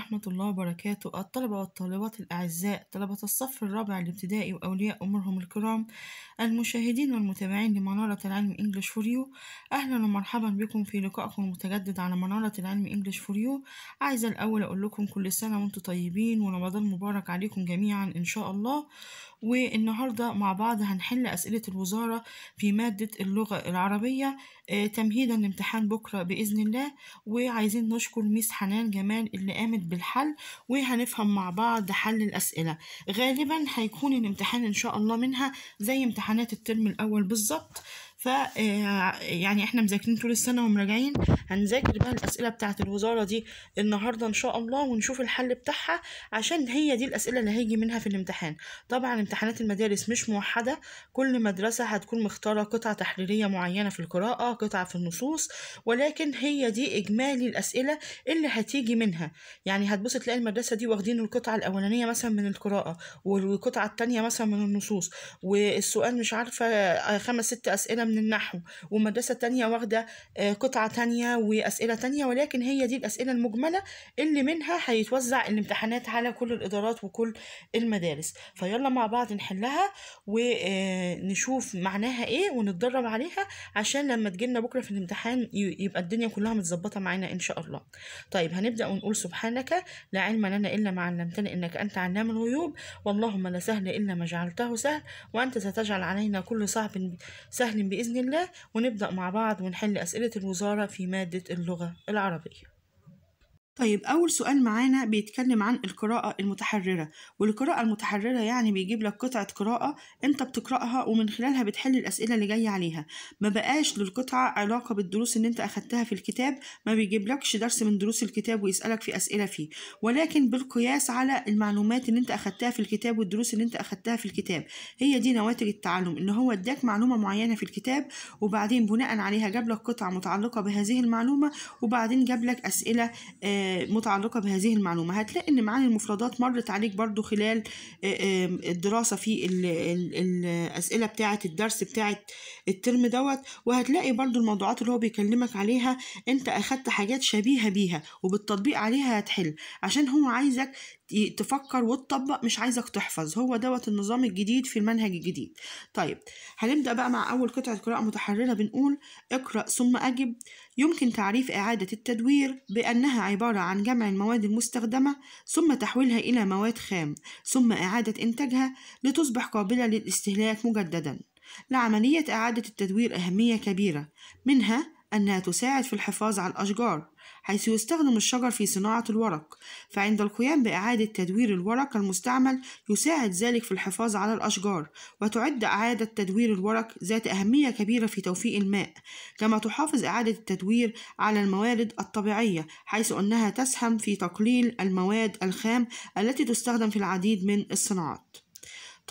ورحمة الله وبركاته الطلبة والطالبات الأعزاء طلبة الصف الرابع الابتدائي وأولياء أمورهم الكرام المشاهدين والمتابعين لمنارة العلم إنجلش you أهلا ومرحبا بكم في لقائكم المتجدد على منارة العلم إنجلش you عايزة الأول أقول لكم كل سنة وأنتم طيبين ورمضان مبارك عليكم جميعا إن شاء الله والنهاردة مع بعض هنحل أسئلة الوزارة في مادة اللغة العربية آه، تمهيدا لامتحان بكرة بإذن الله وعايزين نشكر ميس حنان جمال اللي قامت بالحل وهنفهم مع بعض حل الأسئلة غالبا هيكون الامتحان إن شاء الله منها زي امتحانات الترم الأول بالظبط ف آه، يعني احنا مذاكرين طول السنه ومراجعين هنذاكر بقى الاسئله بتاعه الوزاره دي النهارده ان شاء الله ونشوف الحل بتاعها عشان هي دي الاسئله اللي هيجي منها في الامتحان طبعا امتحانات المدارس مش موحده كل مدرسه هتكون مختاره قطعه تحريريه معينه في القراءه قطعه في النصوص ولكن هي دي اجمالي الاسئله اللي هتيجي منها يعني هتبص تلاقي المدرسه دي واخدين القطعه الاولانيه مثلا من القراءه والقطعه الثانيه مثلا من النصوص والسؤال مش عارفه آه، خمس ست اسئله من النحو ومدرسة تانية واخدة آه، قطعة تانية وأسئلة تانية ولكن هي دي الأسئلة المجملة اللي منها هيتوزع الامتحانات على كل الإدارات وكل المدارس فيلا مع بعض نحلها ونشوف آه، معناها إيه ونتدرب عليها عشان لما تجينا بكرة في الامتحان يبقى الدنيا كلها متظبطة معانا إن شاء الله طيب هنبدأ ونقول سبحانك لا علم لنا إلا ما علمتنا إنك أنت علام الغيوب واللهم لا سهل إلا ما جعلته سهل وأنت ستجعل علينا كل صعب سهل بإذن بإذن الله ونبدأ مع بعض ونحل أسئلة الوزارة في مادة اللغة العربية طيب أول سؤال معانا بيتكلم عن القراءة المتحررة والقراءة المتحررة يعني بيجيب لك قطعة قراءة أنت بتقرأها ومن خلالها بتحل الأسئلة اللي جاية عليها ما بقاش للقطعة علاقة بالدروس اللي أنت أخدتها في الكتاب ما بيجيبلكش درس من دروس الكتاب ويسألك في أسئلة فيه ولكن بالقياس على المعلومات اللي أنت أخدتها في الكتاب والدروس اللي أنت أخدتها في الكتاب هي دي نواتج التعلم إن هو اداك معلومة معينة في الكتاب وبعدين بناء عليها جاب لك قطعة متعلقة بهذه المعلومة وبعدين جاب لك أسئلة آه متعلقة بهذه المعلومة هتلاقي إن معاني المفردات مرت عليك برضو خلال آه، الدراسة في الأسئلة بتاعة الدرس بتاعة الترم دوت وهتلاقي برضو الموضوعات اللي هو بيكلمك عليها أنت أخدت حاجات شبيهة بيها وبالتطبيق عليها هتحل عشان هو عايزك تفكر وتطبق مش عايزك تحفظ هو دوت النظام الجديد في المنهج الجديد طيب هنبدأ بقى مع أول قطعة قراءة متحررة بنقول اقرأ ثم أجب يمكن تعريف إعادة التدوير بأنها عبارة عن جمع المواد المستخدمة ثم تحويلها إلى مواد خام ثم إعادة إنتاجها لتصبح قابلة للاستهلاك مجددا لعملية إعادة التدوير أهمية كبيرة منها أنها تساعد في الحفاظ على الأشجار حيث يستخدم الشجر في صناعة الورق فعند القيام بإعادة تدوير الورق المستعمل يساعد ذلك في الحفاظ على الأشجار وتعد إعادة تدوير الورق ذات أهمية كبيرة في توفيق الماء كما تحافظ إعادة التدوير على الموارد الطبيعية حيث أنها تسهم في تقليل المواد الخام التي تستخدم في العديد من الصناعات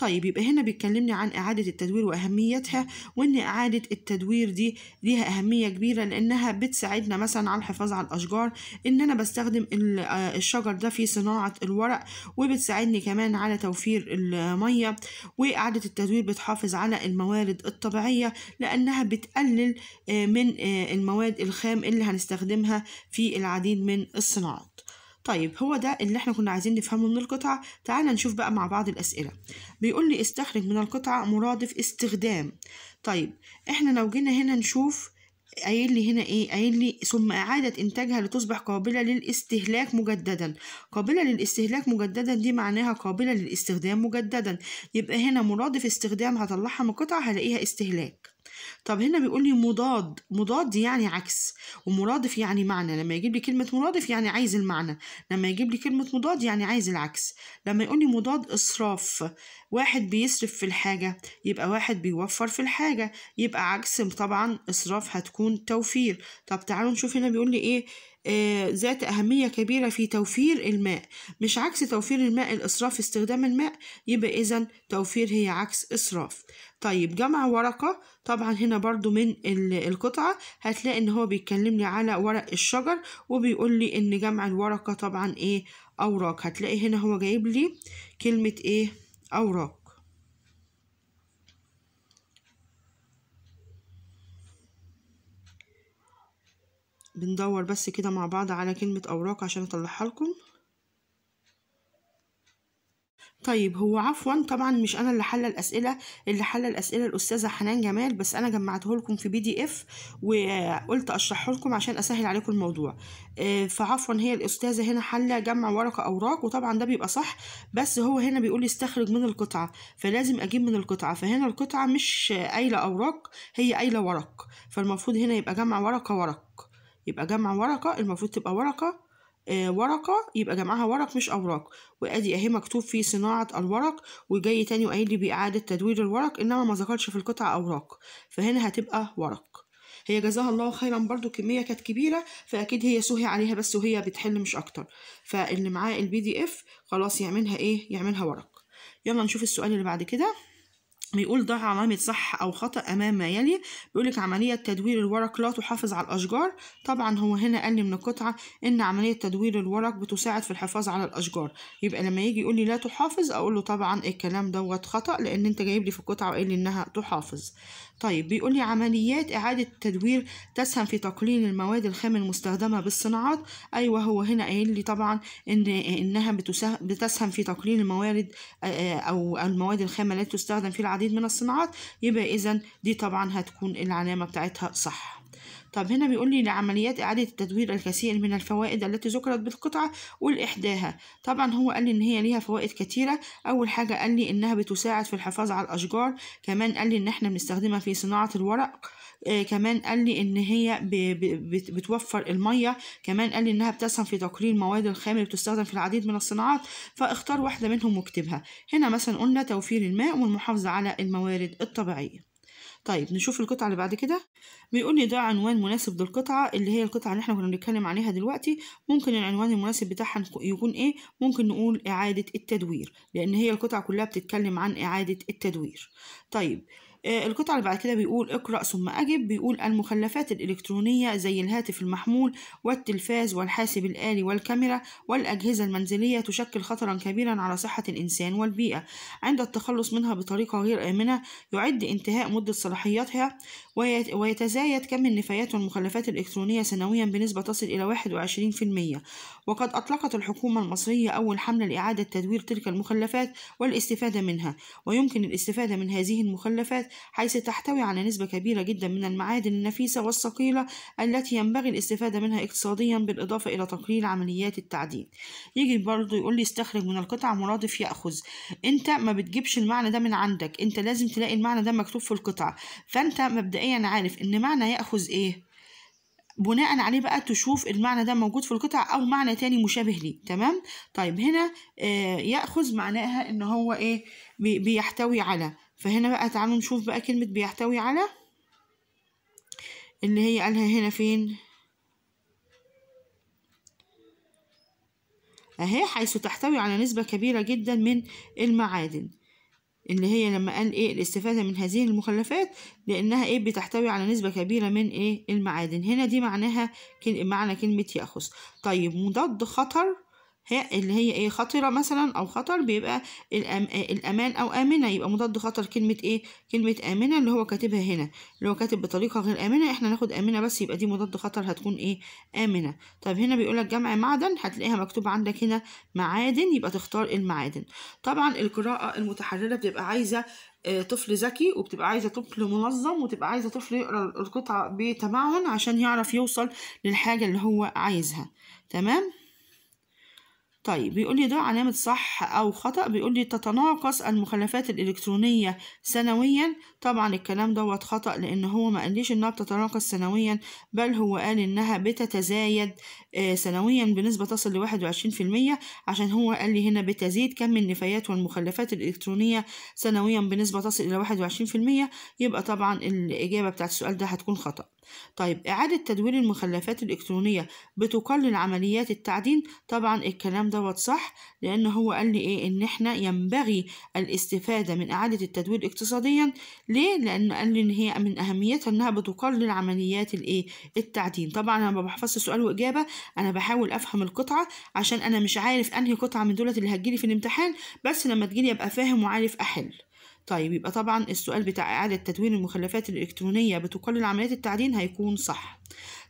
طيب يبقى هنا بيتكلمني عن إعادة التدوير وأهميتها وإن إعادة التدوير دي ليها أهمية كبيرة لأنها بتساعدنا مثلا على الحفاظ على الأشجار إن أنا بستخدم آه الشجر ده في صناعة الورق وبتساعدني كمان على توفير المية وإعادة التدوير بتحافظ على الموارد الطبيعية لأنها بتقلل آه من آه المواد الخام اللي هنستخدمها في العديد من الصناعات طيب هو ده اللي احنا كنا عايزين نفهمه من القطعة تعالى نشوف بقى مع بعض الأسئلة بيقول لي استخرج من القطعة مرادف استخدام طيب احنا لو جينا هنا نشوف قايل لي هنا ايه قايل لي ثم اعاده انتاجها لتصبح قابله للاستهلاك مجددا قابله للاستهلاك مجددا دي معناها قابله للاستخدام مجددا يبقى هنا مرادف استخدام هطلعها من قطعه هلاقيها استهلاك طب هنا بيقول لي مضاد مضاد يعني عكس ومرادف يعني معنى لما يجيب لي كلمة مرادف يعني عايز المعنى لما يجيب لي كلمة مضاد يعني عايز العكس لما يقول لي مضاد إسراف واحد بيسرف في الحاجة يبقى واحد بيوفر في الحاجة يبقى عكس طبعا إسراف هتكون توفير طب تعالوا نشوف هنا بيقول لي إيه آه، ذات أهمية كبيرة في توفير الماء مش عكس توفير الماء الإسراف في استخدام الماء يبقى إذا توفير هي عكس إسراف طيب جمع ورقة طبعا هنا برضو من القطعة هتلاقي إن هو بيتكلمني على ورق الشجر وبيقول لي إن جمع الورقة طبعا إيه أوراق هتلاقي هنا هو جايب لي كلمة إيه أوراق بندور بس كده مع بعض على كلمة أوراق عشان أطلعها لكم طيب هو عفوا طبعا مش انا اللي حل الاسئله اللي حل الاسئله الاستاذه حنان جمال بس انا جمعته لكم في بي دي اف وقلت اشرحه لكم عشان اسهل عليكم الموضوع آه، فعفوا هي الاستاذه هنا حله جمع ورقه اوراق وطبعا ده بيبقى صح بس هو هنا بيقول استخرج من القطعه فلازم اجيب من القطعه فهنا القطعه مش قايله اوراق هي قايله ورق فالمفروض هنا يبقى جمع ورقه ورق يبقى جمع ورقة المفروض تبقى ورقة آه ورقة يبقى جمعها ورق مش أوراق وأدي أهي مكتوب في صناعة الورق وجاي تاني وقايل لي بإعادة تدوير الورق إنما ما ذكرش في القطعة أوراق فهنا هتبقى ورق هي جزاها الله خيرا برضو كمية كانت كبيرة فأكيد هي سهي عليها بس وهي بتحل مش أكتر فاللي معاه البي دي إف خلاص يعملها إيه يعملها ورق يلا نشوف السؤال اللي بعد كده بيقول ضع علامة صح أو خطأ أمام ما يلي بيقولك عملية تدوير الورق لا تحافظ على الأشجار طبعا هو هنا قال لي من القطعة إن عملية تدوير الورق بتساعد في الحفاظ على الأشجار يبقى لما يجي يقول لي لا تحافظ أقول له طبعا الكلام دوت خطأ لأن أنت جايب لي في القطعة وقال لي إنها تحافظ طيب بيقول لي عمليات إعادة التدوير تسهم في تقليل المواد الخام المستخدمة بالصناعات أيوة هو هنا قايل لي طبعا إن إنها بتسهم في تقليل الموارد أو المواد الخام التي تستخدم في العديد من الصناعات يبقى إذا دي طبعا هتكون العلامة بتاعتها صح طب هنا بيقول لي لعمليات إعادة التدوير الكثير من الفوائد التي ذكرت بالقطعة قول إحداها طبعا هو قال لي إن هي ليها فوائد كتيرة أول حاجة قال لي إنها بتساعد في الحفاظ على الأشجار كمان قال لي إن إحنا بنستخدمها في صناعة الورق آه كمان قال لي ان هي بتوفر الميه كمان قال لي انها بتسهم في تقليل مواد الخام اللي بتستخدم في العديد من الصناعات فاختار واحده منهم واكتبها هنا مثلا قلنا توفير الماء والمحافظه على الموارد الطبيعيه طيب نشوف القطعة اللي بعد كده بيقول لي ده عنوان مناسب للقطعة اللي هي القطعة اللي احنا كنا بنتكلم عليها دلوقتي ممكن العنوان المناسب بتاعها يكون ايه ممكن نقول إعادة التدوير لأن هي القطعة كلها بتتكلم عن إعادة التدوير طيب آه، القطع اللي بعد كده بيقول اقرأ ثم أجب بيقول المخلفات الإلكترونية زي الهاتف المحمول والتلفاز والحاسب الآلي والكاميرا والأجهزة المنزلية تشكل خطرا كبيرا على صحة الإنسان والبيئة عند التخلص منها بطريقة غير آمنة يعد انتهاء مدة صلاحيتها ويتزايد كم النفايات والمخلفات الإلكترونية سنويا بنسبة تصل إلى 21% وقد أطلقت الحكومة المصرية أول حملة لإعادة تدوير تلك المخلفات والاستفادة منها ويمكن الاستفادة من هذه المخلفات حيث تحتوي على نسبة كبيرة جدا من المعادن النفيسة والثقيلة التي ينبغي الاستفادة منها اقتصاديا بالإضافة إلى تقليل عمليات التعدين يجي برضه يقول لي استخرج من القطع مرادف يأخذ أنت ما بتجيبش المعنى ده من عندك أنت لازم تلاقي المعنى ده مكتوب في القطعة فأنت مبدئيا عارف إن معنى يأخذ إيه بناء عليه بقى تشوف المعنى ده موجود في القطع او معنى تاني مشابه ليه تمام طيب هنا آه ياخذ معناها ان هو ايه بيحتوي على فهنا بقى تعالوا نشوف بقى كلمة بيحتوي على اللي هي قالها هنا فين أهي حيث تحتوي على نسبة كبيرة جدا من المعادن اللي هي لما قال ايه الاستفادة من هذه المخلفات لأنها ايه بتحتوي على نسبة كبيرة من ايه المعادن هنا دي معناها معنى كلمة يأخذ طيب مضاد خطر هي اللي هي ايه خطرة مثلا أو خطر بيبقى الأم الأمان أو آمنة يبقى مضاد خطر كلمة ايه كلمة آمنة اللي هو كاتبها هنا اللي هو كاتب بطريقة غير آمنة احنا ناخد آمنة بس يبقى دي مضاد خطر هتكون ايه آمنة طب هنا بيقولك جمع معدن هتلاقيها مكتوب عندك هنا معادن يبقى تختار المعادن طبعا القراءة المتحررة بتبقى عايزة آه، طفل ذكي وبتبقى عايزه طفل منظم وتبقى عايزه طفل يقرا القطعه بتمعن عشان يعرف يوصل للحاجه اللي هو عايزها تمام طيب بيقول لي ده علامة صح أو خطأ بيقول لي تتناقص المخلفات الإلكترونية سنويا طبعا الكلام دوت خطأ لأن هو ما قاليش إنها بتتناقص سنويا بل هو قال إنها بتتزايد آه، سنويا بنسبة تصل لواحد وعشرين في المية عشان هو قال لي هنا بتزيد كم النفايات والمخلفات الإلكترونية سنويا بنسبة تصل إلى واحد وعشرين في المية يبقى طبعا الإجابة بتاعت السؤال ده هتكون خطأ طيب إعادة تدوير المخلفات الإلكترونية بتقلل عمليات التعدين طبعا الكلام دوت صح لأن هو قال لي إيه إن إحنا ينبغي الاستفادة من إعادة التدوير اقتصاديا ليه؟ لأن قال لي إن هي من أهميتها إنها بتقلل عمليات الإيه؟ التعدين طبعا أنا ما بحفظش سؤال وإجابة أنا بحاول أفهم القطعة عشان أنا مش عارف أنهي قطعة من دولت اللي هتجيلي في الامتحان بس لما تجيلي أبقى فاهم وعارف أحل طيب يبقى طبعا السؤال بتاع إعادة تدوين المخلفات الإلكترونية بتقلل عمليات التعدين هيكون صح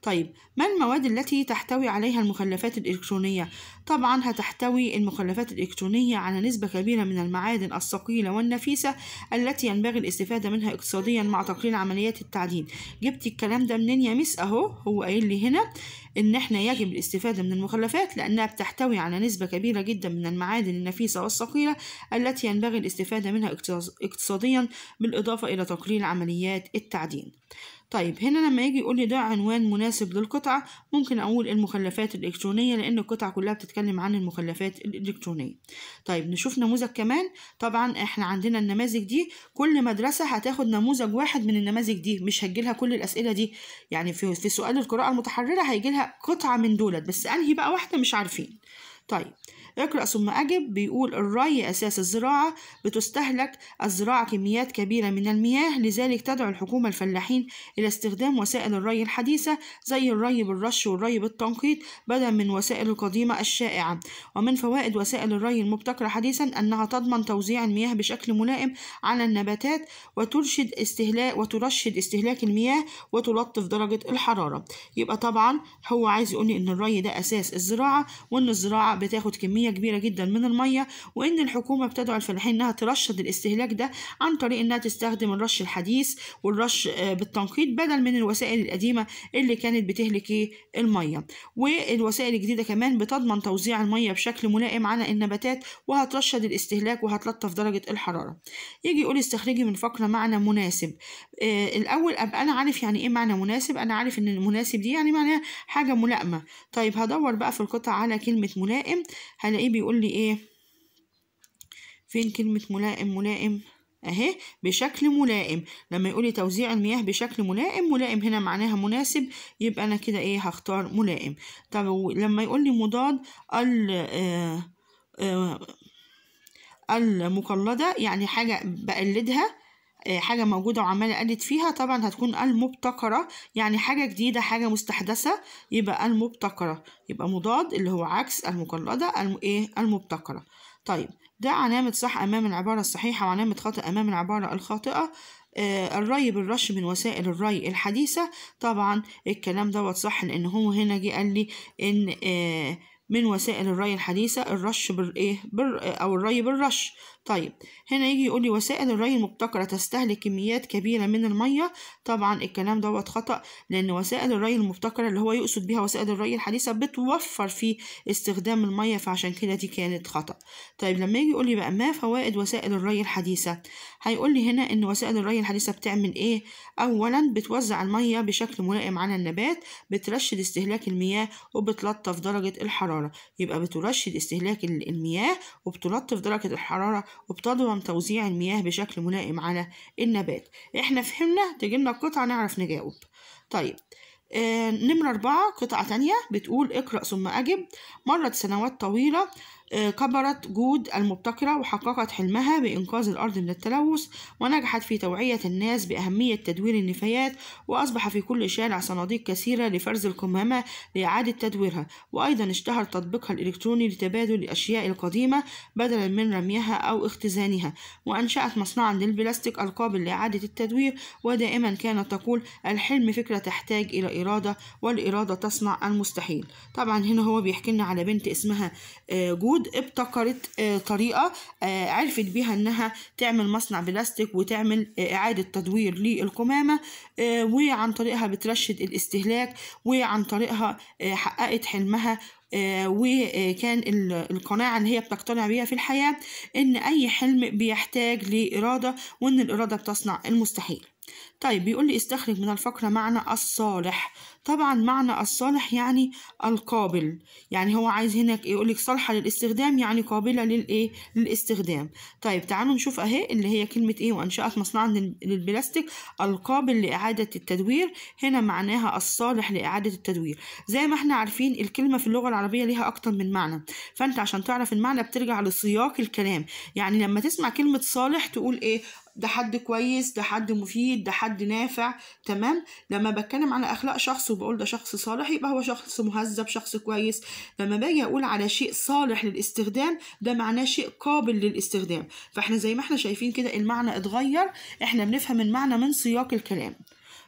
طيب ما المواد التي تحتوي عليها المخلفات الإلكترونية؟ طبعا هتحتوي المخلفات الإلكترونية على نسبة كبيرة من المعادن الثقيلة والنفيسة التي ينبغي الاستفادة منها اقتصاديا مع تقليل عمليات التعدين جبت الكلام ده منين يا مس أهو هو قايل لي هنا إن إحنا يجب الاستفادة من المخلفات لأنها بتحتوي على نسبة كبيرة جدا من المعادن النفيسة والثقيلة التي ينبغي الاستفادة منها اقتصاديا بالإضافة إلى تقليل عمليات التعدين طيب هنا لما يجي يقول لي ده عنوان مناسب للقطعة ممكن أقول المخلفات الإلكترونية لأن القطعة كلها بتتكلم عن المخلفات الإلكترونية طيب نشوف نموذج كمان طبعا إحنا عندنا النماذج دي كل مدرسة هتاخد نموذج واحد من النماذج دي مش هتجيلها كل الأسئلة دي يعني في, في سؤال القراءة المتحررة هيجيلها قطعة من دولت بس أنهي بقى واحدة مش عارفين طيب اقرأ ثم أجب بيقول الري أساس الزراعة بتستهلك الزراعة كميات كبيرة من المياه لذلك تدعو الحكومة الفلاحين إلى استخدام وسائل الري الحديثة زي الري بالرش والري بالتنقيط بدلا من وسائل القديمة الشائعة ومن فوائد وسائل الري المبتكرة حديثا أنها تضمن توزيع المياه بشكل ملائم على النباتات وترشد استهلاك وترشد استهلاك المياه وتلطف درجة الحرارة يبقى طبعا هو عايز يقولي إن الري ده أساس الزراعة وإن الزراعة بتاخد كمية كمية كبيرة جدا من المية وإن الحكومة بتدعو الفلاحين إنها ترشد الاستهلاك ده عن طريق إنها تستخدم الرش الحديث والرش آه، بالتنقيط بدل من الوسائل القديمة اللي كانت بتهلك المية والوسائل الجديدة كمان بتضمن توزيع المية بشكل ملائم على النباتات وهترشد الاستهلاك وهتلطف درجة الحرارة يجي يقول استخرجي من فقرة معنى مناسب آه الأول أبقى أنا عارف يعني إيه معنى مناسب أنا عارف إن المناسب دي يعني معناها حاجة ملائمة طيب هدور بقى في القطع على كلمة ملائم الاقيه بيقول لي ايه فين كلمة ملائم ملائم اهي بشكل ملائم لما يقول لي توزيع المياه بشكل ملائم ملائم هنا معناها مناسب يبقى انا كده ايه هختار ملائم طب لما يقول لي مضاد ال آه، آه، المقلدة يعني حاجة بقلدها آه، حاجة موجودة وعمالة أدت فيها طبعا هتكون المبتكرة يعني حاجة جديدة حاجة مستحدثة يبقى المبتكرة يبقى مضاد اللي هو عكس المقلدة إيه المبتكرة طيب ده علامة صح أمام العبارة الصحيحة وعلامة خطأ أمام العبارة الخاطئة آه الري بالرش من وسائل الري الحديثة طبعا الكلام دوت صح لأن هو هنا جه قال لي إن آه من وسائل الري الحديثة الرش بالإيه بر أو الري بالرش طيب هنا يجي يقول لي وسائل الري المبتكرة تستهلك كميات كبيرة من المية طبعا الكلام دوت خطأ لأن وسائل الري المبتكرة اللي هو يقصد بها وسائل الري الحديثة بتوفر في استخدام المية فعشان كده دي كانت خطأ طيب لما يجي يقول لي بقى ما فوائد وسائل الري الحديثة هيقول لي هنا إن وسائل الري الحديثة بتعمل إيه أولا بتوزع المية بشكل ملائم على النبات بترشد استهلاك المياه وبتلطف درجة الحرارة يبقى بترشد استهلاك المياه وبتلطف درجة الحرارة وبتضمن توزيع المياه بشكل ملائم على النبات احنا فهمنا تجيلنا القطعة نعرف نجاوب طيب آه نمرة أربعة قطعة تانية بتقول اقرأ ثم أجب مرت سنوات طويلة آه، كبرت جود المبتكرة وحققت حلمها بإنقاذ الأرض من التلوث ونجحت في توعية الناس بأهمية تدوير النفايات وأصبح في كل شارع صناديق كثيرة لفرز القمامة لإعادة تدويرها وأيضا اشتهر تطبيقها الإلكتروني لتبادل الأشياء القديمة بدلا من رميها أو اختزانها وأنشأت مصنعا للبلاستيك القابل لإعادة التدوير ودائما كانت تقول الحلم فكرة تحتاج إلى إرادة والإرادة تصنع المستحيل طبعا هنا هو بيحكي لنا على بنت اسمها آه، جود اليهود ابتكرت آه، طريقة آه، عرفت بيها إنها تعمل مصنع بلاستيك وتعمل آه، إعادة تدوير للقمامة وعن طريقها بترشد الاستهلاك وعن طريقها حققت حلمها وكان القناعة اللي هي بتقتنع بيها في الحياة إن أي حلم بيحتاج لإرادة وإن الإرادة بتصنع المستحيل طيب بيقول لي استخرج من الفقرة معنى الصالح طبعا معنى الصالح يعني القابل يعني هو عايز هنا يقول لك صالحة للاستخدام يعني قابلة للايه للاستخدام طيب تعالوا نشوف اهي اللي هي كلمة ايه وانشأت مصنعا للبلاستيك القابل لإعادة التدوير هنا معناها الصالح لإعادة التدوير زي ما احنا عارفين الكلمة في اللغة العربية ليها أكتر من معنى فأنت عشان تعرف المعنى بترجع لسياق الكلام يعني لما تسمع كلمة صالح تقول ايه ده حد كويس ده حد مفيد ده حد نافع تمام لما بتكلم على اخلاق شخص وبقول ده شخص صالح يبقى هو شخص مهذب شخص كويس لما باجي اقول على شيء صالح للاستخدام ده معناه شيء قابل للاستخدام فاحنا زي ما احنا شايفين كده المعنى اتغير احنا بنفهم المعنى من سياق الكلام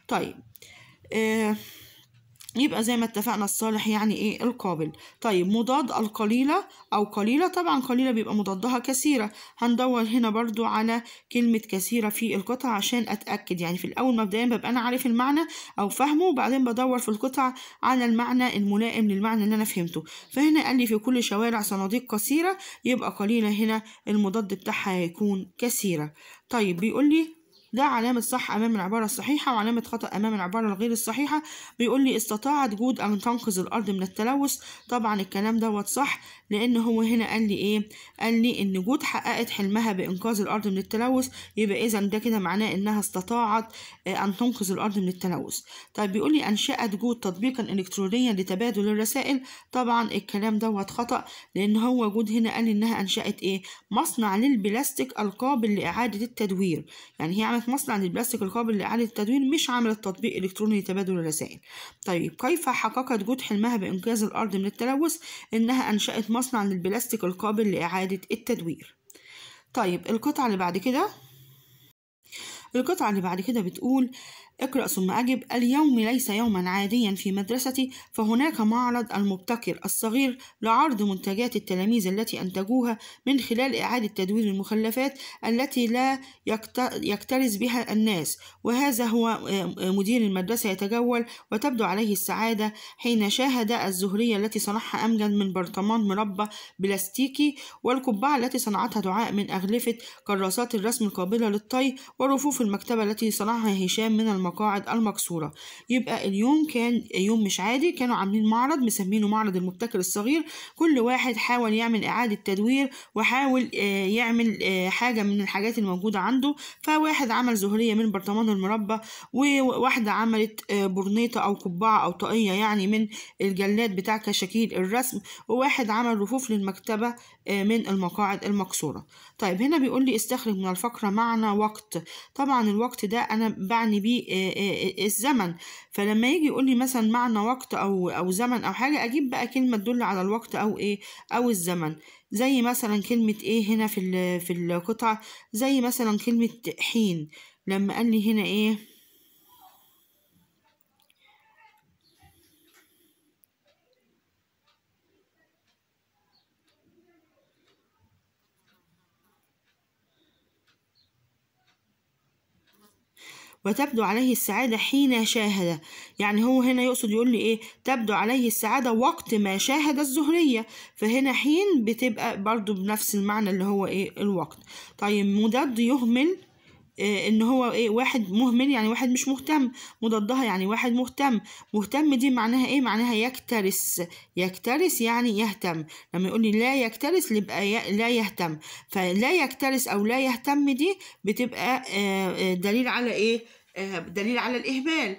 طيب آه يبقى زي ما اتفقنا الصالح يعني ايه القابل طيب مضاد القليلة او قليلة طبعا قليلة بيبقى مضادها كثيرة هندور هنا برضو على كلمة كثيرة في القطع عشان اتأكد يعني في الاول مبدئيا ببقى انا عارف المعنى او فاهمه وبعدين بدور في القطع على المعنى الملائم للمعنى اللي انا فهمته فهنا قال لي في كل شوارع صناديق كثيرة يبقى قليلة هنا المضاد بتاعها هيكون كثيرة طيب بيقول لي ده علامة صح أمام العبارة الصحيحة وعلامة خطأ أمام العبارة الغير الصحيحة بيقول لي استطاعت جود أن تنقذ الأرض من التلوث طبعا الكلام دوت صح لأن هو هنا قال لي إيه قال لي إن جود حققت حلمها بإنقاذ الأرض من التلوث يبقى إذا ده كده معناه إنها استطاعت آه، أن تنقذ الأرض من التلوث طيب بيقول لي أنشأت جود تطبيقا إلكترونيا لتبادل الرسائل طبعا الكلام دوت خطأ لأن هو جود هنا قال لي إنها أنشأت إيه مصنع للبلاستيك القابل لإعادة التدوير يعني هي عملت مصنع للبلاستيك القابل لإعادة التدوير مش عملت تطبيق إلكتروني لتبادل الرسائل طيب كيف حققت جود حلمها بإنقاذ الأرض من التلوث إنها أنشأت مصنع مصنع للبلاستيك القابل لإعادة التدوير طيب القطعة اللي بعد كده القطعة اللي بعد كده بتقول اقرأ ثم أجب اليوم ليس يوما عاديا في مدرستي فهناك معرض المبتكر الصغير لعرض منتجات التلاميذ التي أنتجوها من خلال إعادة تدوير المخلفات التي لا يكترث بها الناس وهذا هو آه، مدير المدرسة يتجول وتبدو عليه السعادة حين شاهد الزهرية التي صنعها أمجد من برطمان مربى بلاستيكي والقبعة التي صنعتها دعاء من أغلفة كراسات الرسم القابلة للطي ورفوف المكتبة التي صنعها هشام من المقاعد المكسورة يبقى اليوم كان يوم مش عادي كانوا عاملين معرض مسمينه معرض المبتكر الصغير كل واحد حاول يعمل إعادة تدوير وحاول آه، يعمل آه، حاجة من الحاجات الموجودة عنده فواحد عمل زهرية من برطمان المربى وواحدة عملت آه، برنيطة أو قبعة أو طاقية يعني من الجلاد بتاع كشاكيل الرسم وواحد عمل رفوف للمكتبة من المقاعد المكسورة طيب هنا بيقول لي استخرج من الفقرة معنى وقت طبعا الوقت ده أنا بعني بيه آه، آه، آه، الزمن فلما يجي يقول لي مثلا معنى وقت او او زمن او حاجه اجيب بقى كلمه تدل على الوقت او ايه او الزمن زي مثلا كلمه ايه هنا في في القطعه زي مثلا كلمه حين لما قال لي هنا ايه وتبدو عليه السعادة حين شاهد يعني هو هنا يقصد يقول لي إيه تبدو عليه السعادة وقت ما شاهد الزهرية فهنا حين بتبقى برضو بنفس المعنى اللي هو إيه الوقت طيب مضاد يهمل آه، ان هو ايه واحد مهمل يعني واحد مش مهتم مضادها يعني واحد مهتم مهتم دي معناها ايه معناها يكترس يكترس يعني يهتم لما يقول لي لا يكترس يبقى لا يهتم فلا يكترس او لا يهتم دي بتبقى آه، آه، دليل على ايه دليل على الاهمال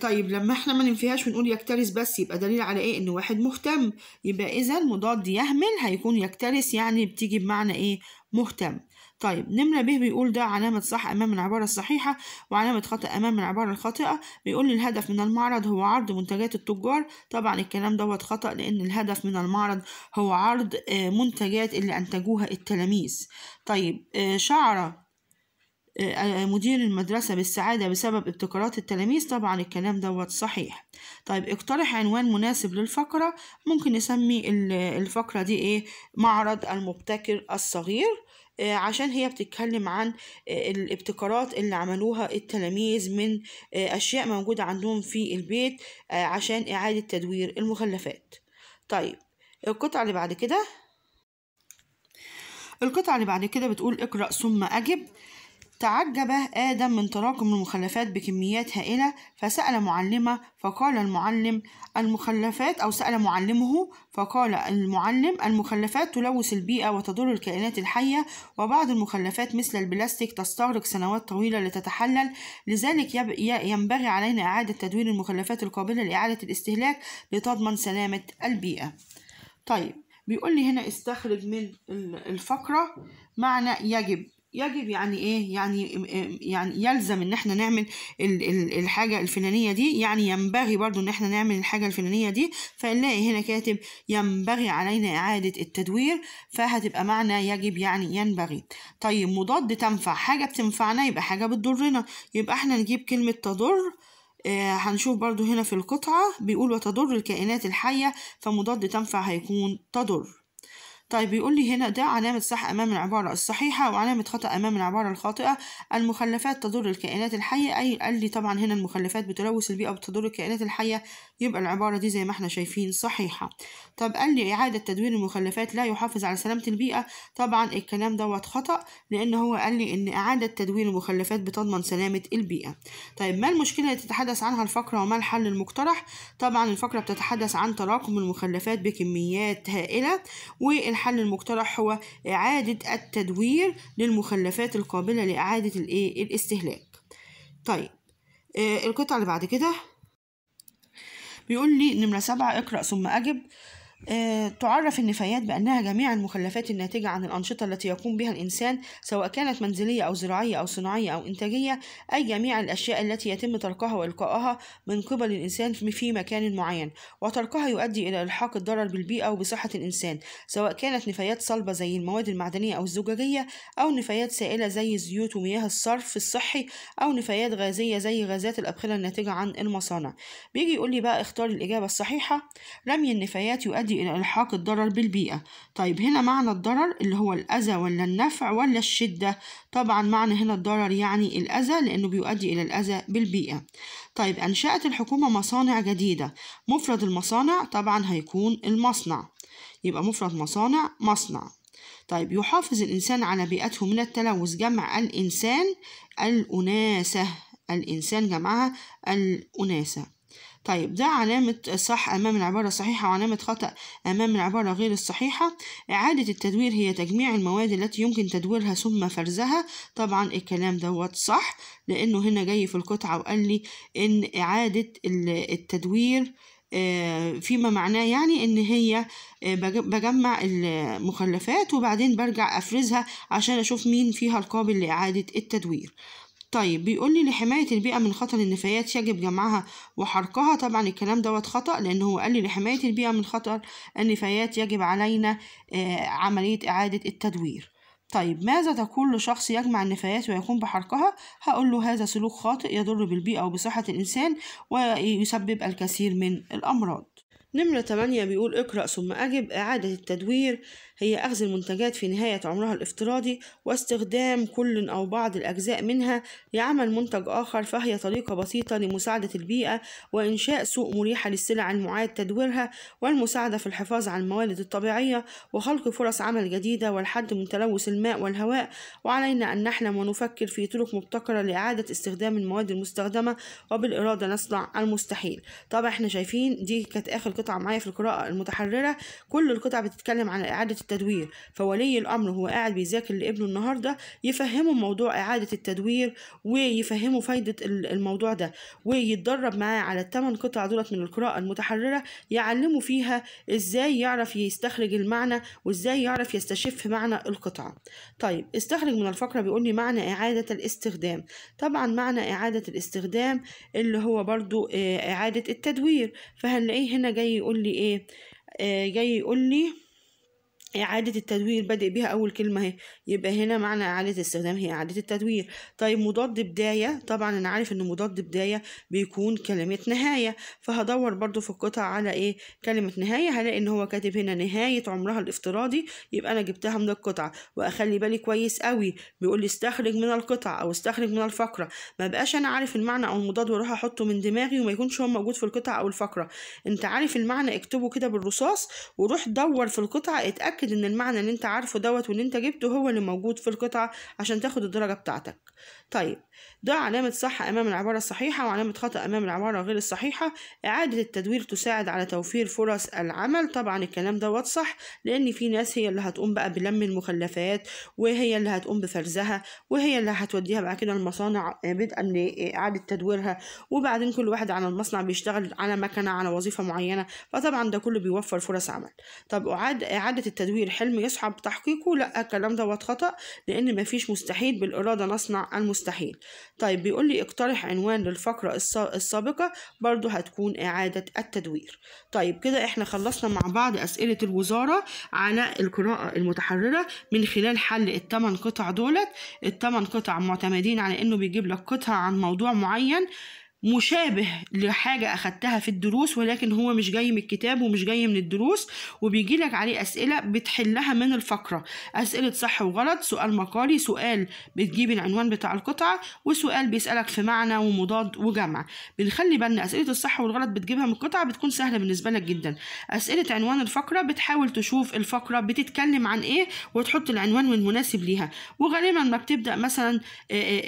طيب لما احنا ما ننفيهاش ونقول يكترس بس يبقى دليل على ايه ان واحد مهتم يبقى اذا مضاد يهمل هيكون يكترس يعني بتيجي بمعنى ايه مهتم طيب نمرة ب بيقول ده علامة صح أمام العبارة الصحيحة وعلامة خطأ أمام العبارة الخاطئة بيقول الهدف من المعرض هو عرض منتجات التجار طبعا الكلام دوت خطأ لأن الهدف من المعرض هو عرض آه، منتجات اللي أنتجوها التلاميذ طيب آه، شعر آه، مدير المدرسة بالسعادة بسبب ابتكارات التلاميذ طبعا الكلام دوت صحيح طيب اقترح عنوان مناسب للفقرة ممكن نسمي الفقرة دي ايه معرض المبتكر الصغير آه، عشان هي بتتكلم عن آه، الابتكارات اللي عملوها التلاميذ من آه، أشياء موجودة عندهم في البيت عشان إعادة تدوير المخلفات طيب القطعة اللي بعد كده القطعة اللي بعد كده بتقول اقرأ ثم أجب تعجب آدم من تراكم المخلفات بكميات هائلة فسأل معلمه فقال المعلم المخلفات أو سأل معلمه فقال المعلم المخلفات تلوث البيئة وتضر الكائنات الحية وبعض المخلفات مثل البلاستيك تستغرق سنوات طويلة لتتحلل لذلك ينبغي علينا إعادة تدوير المخلفات القابلة لإعادة الاستهلاك لتضمن سلامة البيئة طيب بيقول لي هنا استخرج من الفقرة معنى يجب يجب يعني ايه يعني يعني يلزم ان احنا نعمل الحاجه الفلانيه دي يعني ينبغي برضو ان احنا نعمل الحاجه الفلانيه دي فنلاقي هنا كاتب ينبغي علينا اعاده التدوير فهتبقى معنى يجب يعني ينبغي طيب مضاد تنفع حاجه بتنفعنا يبقى حاجه بتضرنا يبقى احنا نجيب كلمه تضر آه هنشوف برضو هنا في القطعه بيقول وتضر الكائنات الحيه فمضاد تنفع هيكون تضر طيب بيقول لي هنا ده علامة صح أمام العبارة الصحيحة وعلامة خطأ أمام العبارة الخاطئة المخلفات تضر الكائنات الحية أي قال لي طبعا هنا المخلفات بتلوث البيئة وبتضر الكائنات الحية يبقى العبارة دي زي ما احنا شايفين صحيحة طب قال لي إعادة تدوير المخلفات لا يحافظ على سلامة البيئة طبعا الكلام دوت خطأ لأن هو قال لي إن إعادة تدوير المخلفات بتضمن سلامة البيئة طيب ما المشكلة اللي تتحدث عنها الفقرة وما الحل المقترح طبعا الفقرة بتتحدث عن تراكم المخلفات بكميات هائلة والحل المقترح هو إعادة التدوير للمخلفات القابلة لإعادة الايه الاستهلاك طيب آه، القطعة اللي بعد كده بيقول لي نمرة سبعة اقرأ ثم أجب آه، تعرف النفايات بأنها جميع المخلفات الناتجة عن الأنشطة التي يقوم بها الإنسان سواء كانت منزلية أو زراعية أو صناعية أو إنتاجية أي جميع الأشياء التي يتم تركها وإلقاءها من قبل الإنسان في مكان معين وتركها يؤدي إلى إلحاق الضرر بالبيئة وبصحة الإنسان سواء كانت نفايات صلبة زي المواد المعدنية أو الزجاجية أو نفايات سائلة زي الزيوت ومياه الصرف الصحي أو نفايات غازية زي غازات الأبخرة الناتجة عن المصانع بيجي يقول لي بقى اختار الإجابة الصحيحة رمي النفايات يؤدي إلى إلحاق الضرر بالبيئة طيب هنا معنى الضرر اللي هو الأذى ولا النفع ولا الشدة طبعا معنى هنا الضرر يعني الأذى لأنه بيؤدي إلى الأذى بالبيئة طيب أنشأت الحكومة مصانع جديدة مفرد المصانع طبعا هيكون المصنع يبقى مفرد مصانع مصنع طيب يحافظ الإنسان على بيئته من التلوث جمع الإنسان الأناسة الإنسان جمعها الأناسة طيب ده علامة صح أمام العبارة الصحيحة وعلامة خطأ أمام العبارة غير الصحيحة إعادة التدوير هي تجميع المواد التي يمكن تدويرها ثم فرزها طبعا الكلام دوت صح لأنه هنا جاي في القطعة وقال لي إن إعادة التدوير آه، فيما معناه يعني ان هي آه، بجمع المخلفات وبعدين برجع افرزها عشان اشوف مين فيها القابل لاعاده التدوير طيب بيقول لي لحماية البيئة من خطر النفايات يجب جمعها وحرقها طبعا الكلام دوت خطأ لأن هو قال لي لحماية البيئة من خطر النفايات يجب علينا آه، عملية إعادة التدوير طيب ماذا تقول لشخص يجمع النفايات ويقوم بحرقها؟ هقول له هذا سلوك خاطئ يضر بالبيئة وبصحة الإنسان ويسبب الكثير من الأمراض نمرة 8 بيقول اقرأ ثم أجب إعادة التدوير هي أخذ المنتجات في نهاية عمرها الافتراضي واستخدام كل أو بعض الأجزاء منها لعمل منتج آخر فهي طريقة بسيطة لمساعدة البيئة وإنشاء سوق مريحة للسلع المعاد تدويرها والمساعدة في الحفاظ على الموارد الطبيعية وخلق فرص عمل جديدة والحد من تلوث الماء والهواء وعلينا أن نحلم ونفكر في طرق مبتكرة لإعادة استخدام المواد المستخدمة وبالإرادة نصنع المستحيل طبعا احنا شايفين دي كانت آخر قطعة معايا في القراءة المتحررة كل القطع بتتكلم عن إعادة التدوير فولي الأمر هو قاعد بيذاكر لابنه النهاردة يفهمه موضوع إعادة التدوير ويفهمه فايدة الموضوع ده ويتدرب معاه على الثمان قطع دولت من القراءة المتحررة يعلمه فيها إزاي يعرف يستخرج المعنى وإزاي يعرف يستشف معنى القطعة طيب استخرج من الفقرة بيقول لي معنى إعادة الاستخدام طبعا معنى إعادة الاستخدام اللي هو برضو آه، إعادة التدوير فهنلاقيه هنا جاي يقول لي إيه آه، جاي يقول لي إعادة التدوير بدأ بها أول كلمة أهي يبقى هنا معنى إعادة الاستخدام هي إعادة التدوير طيب مضاد بداية طبعا أنا عارف إن مضاد بداية بيكون كلمة نهاية فهدور برضو في القطع على إيه كلمة نهاية هلاقي إن هو كاتب هنا نهاية عمرها الافتراضي يبقى أنا جبتها من القطعة وأخلي بالي كويس قوي بيقول لي استخرج من القطعة أو استخرج من الفقرة ما بقاش أنا عارف المعنى أو المضاد وأروح أحطه من دماغي وما يكونش هو موجود في القطعة أو الفقرة أنت عارف المعنى اكتبه كده بالرصاص وروح دور في القطعة اتأكد تتأكد إن المعنى اللي أنت عارفه دوت واللي أنت جبته هو اللي موجود في القطعة عشان تاخد الدرجة بتاعتك طيب ده علامة صح أمام العبارة الصحيحة وعلامة خطأ أمام العبارة غير الصحيحة إعادة التدوير تساعد على توفير فرص العمل طبعا الكلام دوت صح لأن في ناس هي اللي هتقوم بقى بلم المخلفات وهي اللي هتقوم بفرزها وهي اللي هتوديها بعد كده المصانع آه، بدءا لإعادة آه، تدويرها وبعدين كل واحد على المصنع بيشتغل على مكنة على وظيفة معينة فطبعا ده كله بيوفر فرص عمل طب أعاد إعادة التدوير حلم يصعب تحقيقه لا الكلام دوت خطأ لأن مفيش مستحيل بالإرادة نصنع المستحيل طيب بيقول لي اقترح عنوان للفقرة السابقة برضو هتكون إعادة التدوير طيب كده احنا خلصنا مع بعض أسئلة الوزارة على القراءة المتحررة من خلال حل التمن قطع دولت التمن قطع معتمدين على إنه بيجيب لك قطعة عن موضوع معين مشابه لحاجة أخدتها في الدروس ولكن هو مش جاي من الكتاب ومش جاي من الدروس وبيجي لك عليه أسئلة بتحلها من الفقرة أسئلة صح وغلط سؤال مقالي سؤال بتجيب العنوان بتاع القطعة وسؤال بيسألك في معنى ومضاد وجمع بنخلي بالنا أسئلة الصح والغلط بتجيبها من القطعة بتكون سهلة بالنسبة لك جدا أسئلة عنوان الفقرة بتحاول تشوف الفقرة بتتكلم عن إيه وتحط العنوان المناسب ليها وغالبا ما بتبدأ مثلا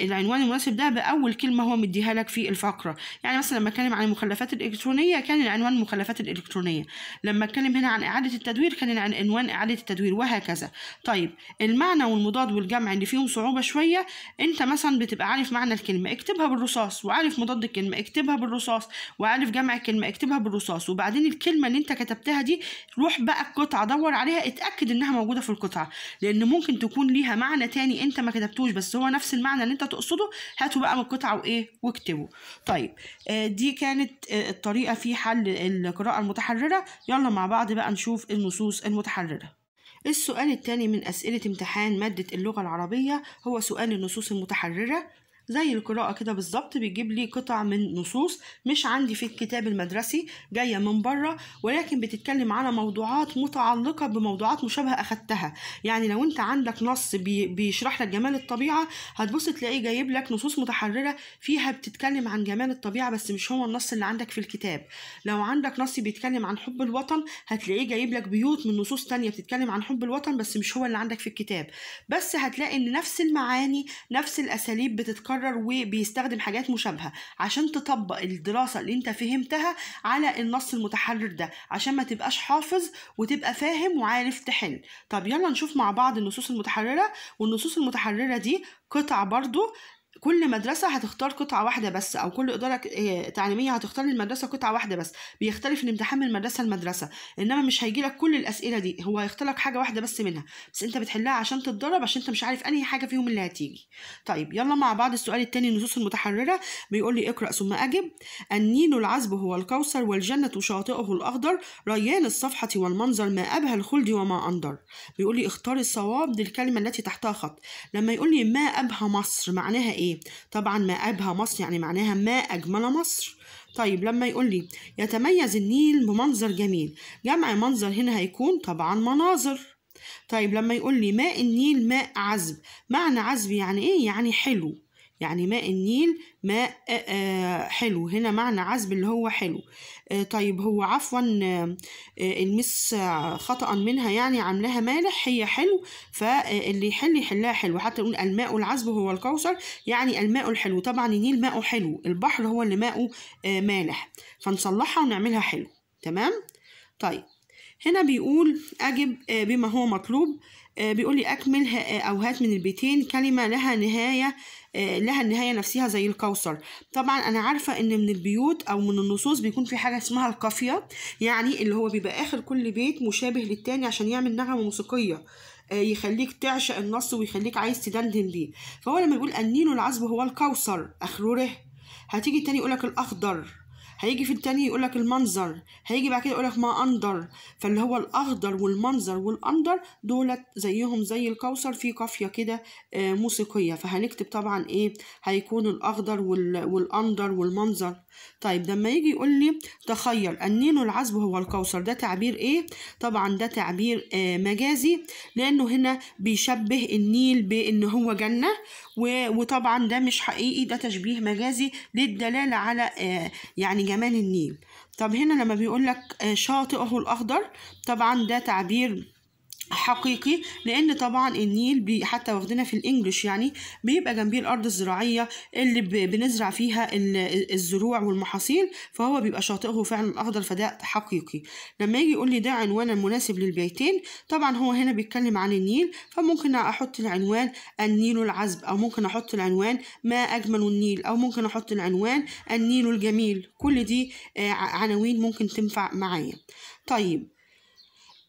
العنوان المناسب ده بأول كلمة هو مديها لك في الفقرة بكره يعني مثلا لما أتكلم عن المخلفات الإلكترونية كان العنوان المخلفات الإلكترونية لما أتكلم هنا عن إعادة التدوير كان عنوان إعادة التدوير وهكذا طيب المعنى والمضاد والجمع اللي فيهم صعوبة شوية أنت مثلا بتبقى عارف معنى الكلمة اكتبها بالرصاص وعارف مضاد الكلمة اكتبها بالرصاص وعارف جمع الكلمة اكتبها بالرصاص وبعدين الكلمة اللي أنت كتبتها دي روح بقى القطعة دور عليها اتأكد إنها موجودة في القطعة لأن ممكن تكون ليها معنى تاني أنت ما كتبتوش بس هو نفس المعنى اللي أنت تقصده هاته بقى من القطعة وإيه واكتبه طيب آه، دي كانت آه، الطريقة في حل القراءة المتحررة يلا مع بعض بقى نشوف النصوص المتحررة السؤال الثاني من أسئلة امتحان مادة اللغة العربية هو سؤال النصوص المتحررة زي القراءة كده بالظبط بيجيب لي قطع من نصوص مش عندي في الكتاب المدرسي جاية من بره ولكن بتتكلم على موضوعات متعلقة بموضوعات مشابهة أخدتها يعني لو أنت عندك نص بي بيشرح لك جمال الطبيعة هتبص تلاقيه جايب لك نصوص متحررة فيها بتتكلم عن جمال الطبيعة بس مش هو النص اللي عندك في الكتاب لو عندك نص بيتكلم عن حب الوطن هتلاقيه جايب لك بيوت من نصوص تانية بتتكلم عن حب الوطن بس مش هو اللي عندك في الكتاب بس هتلاقي ان نفس المعاني نفس الاساليب بتتكرر بيكرر وبيستخدم حاجات مشابهه عشان تطبق الدراسه اللي انت فهمتها على النص المتحرر ده عشان ما تبقاش حافظ وتبقى فاهم وعارف تحل طب يلا نشوف مع بعض النصوص المتحرره والنصوص المتحرره دي قطع برضو كل مدرسة هتختار قطعة واحدة بس أو كل إدارة آه، تعليمية هتختار للمدرسة قطعة واحدة بس بيختلف الامتحان من مدرسة لمدرسة إنما مش هيجي لك كل الأسئلة دي هو هيختار لك حاجة واحدة بس منها بس أنت بتحلها عشان تتدرب عشان أنت مش عارف أنهي حاجة فيهم اللي هتيجي طيب يلا مع بعض السؤال التاني النصوص المتحررة بيقول لي اقرأ ثم أجب النيل العذب هو الكوثر والجنة شاطئه الأخضر ريان الصفحة والمنظر ما أبهى الخلد وما أندر بيقول لي اختار الصواب للكلمة التي تحتها خط لما يقول لي ما أبهى مصر معناها إيه إيه؟ طبعا ما أبهى مصر يعني معناها ما أجمل مصر طيب لما يقول لي يتميز النيل بمنظر جميل جمع منظر هنا هيكون طبعا مناظر طيب لما يقول لي ماء النيل ماء عذب معنى عذب يعني ايه يعني حلو يعني ماء النيل ماء حلو هنا معنى عذب اللي هو حلو طيب هو عفوا المس خطأ منها يعني عاملاها مالح هي حلو فاللي يحل يحلها حلو حتى نقول الماء العذب هو الكوثر يعني الماء الحلو طبعا النيل ماءه حلو البحر هو اللي ماءه مالح فنصلحها ونعملها حلو تمام طيب هنا بيقول أجب بما هو مطلوب آه، بيقول لي أكمل آه، أو هات من البيتين كلمة لها نهاية آه، لها النهاية نفسها زي الكوثر طبعا أنا عارفة إن من البيوت أو من النصوص بيكون في حاجة اسمها القافية يعني اللي هو بيبقى آخر كل بيت مشابه للتاني عشان يعمل نغمة موسيقية يخليك تعشق النص ويخليك عايز تدندن بيه فهو لما بيقول النيل العذب هو الكوثر أخروره هتيجي تاني لك الأخضر هيجي في التاني يقول لك المنظر هيجي بعد كده يقول لك ما اندر فاللي هو الاخضر والمنظر والاندر دولت زيهم زي الكوثر في قافيه كده آه، موسيقيه فهنكتب طبعا ايه هيكون الاخضر والاندر والمنظر طيب لما يجي يقول لي تخير النيل العذب هو الكوثر ده تعبير ايه طبعا ده تعبير آه مجازي لانه هنا بيشبه النيل بان هو جنه وطبعا ده مش حقيقي ده تشبيه مجازي للدلاله على آه يعني جمال النيل طب هنا لما بيقول لك آه شاطئه الاخضر طبعا ده تعبير حقيقي لان طبعا النيل بي حتى واخدينها في الانجليش يعني بيبقى جنبيه الارض الزراعيه اللي بنزرع فيها الزروع والمحاصيل فهو بيبقى شاطئه فعلا اخضر فده حقيقي لما يجي يقول لي ده عنوان المناسب للبيتين طبعا هو هنا بيتكلم عن النيل فممكن احط العنوان النيل العذب او ممكن احط العنوان ما اجمل النيل او ممكن احط العنوان النيل الجميل كل دي آه، عناوين ممكن تنفع معايا طيب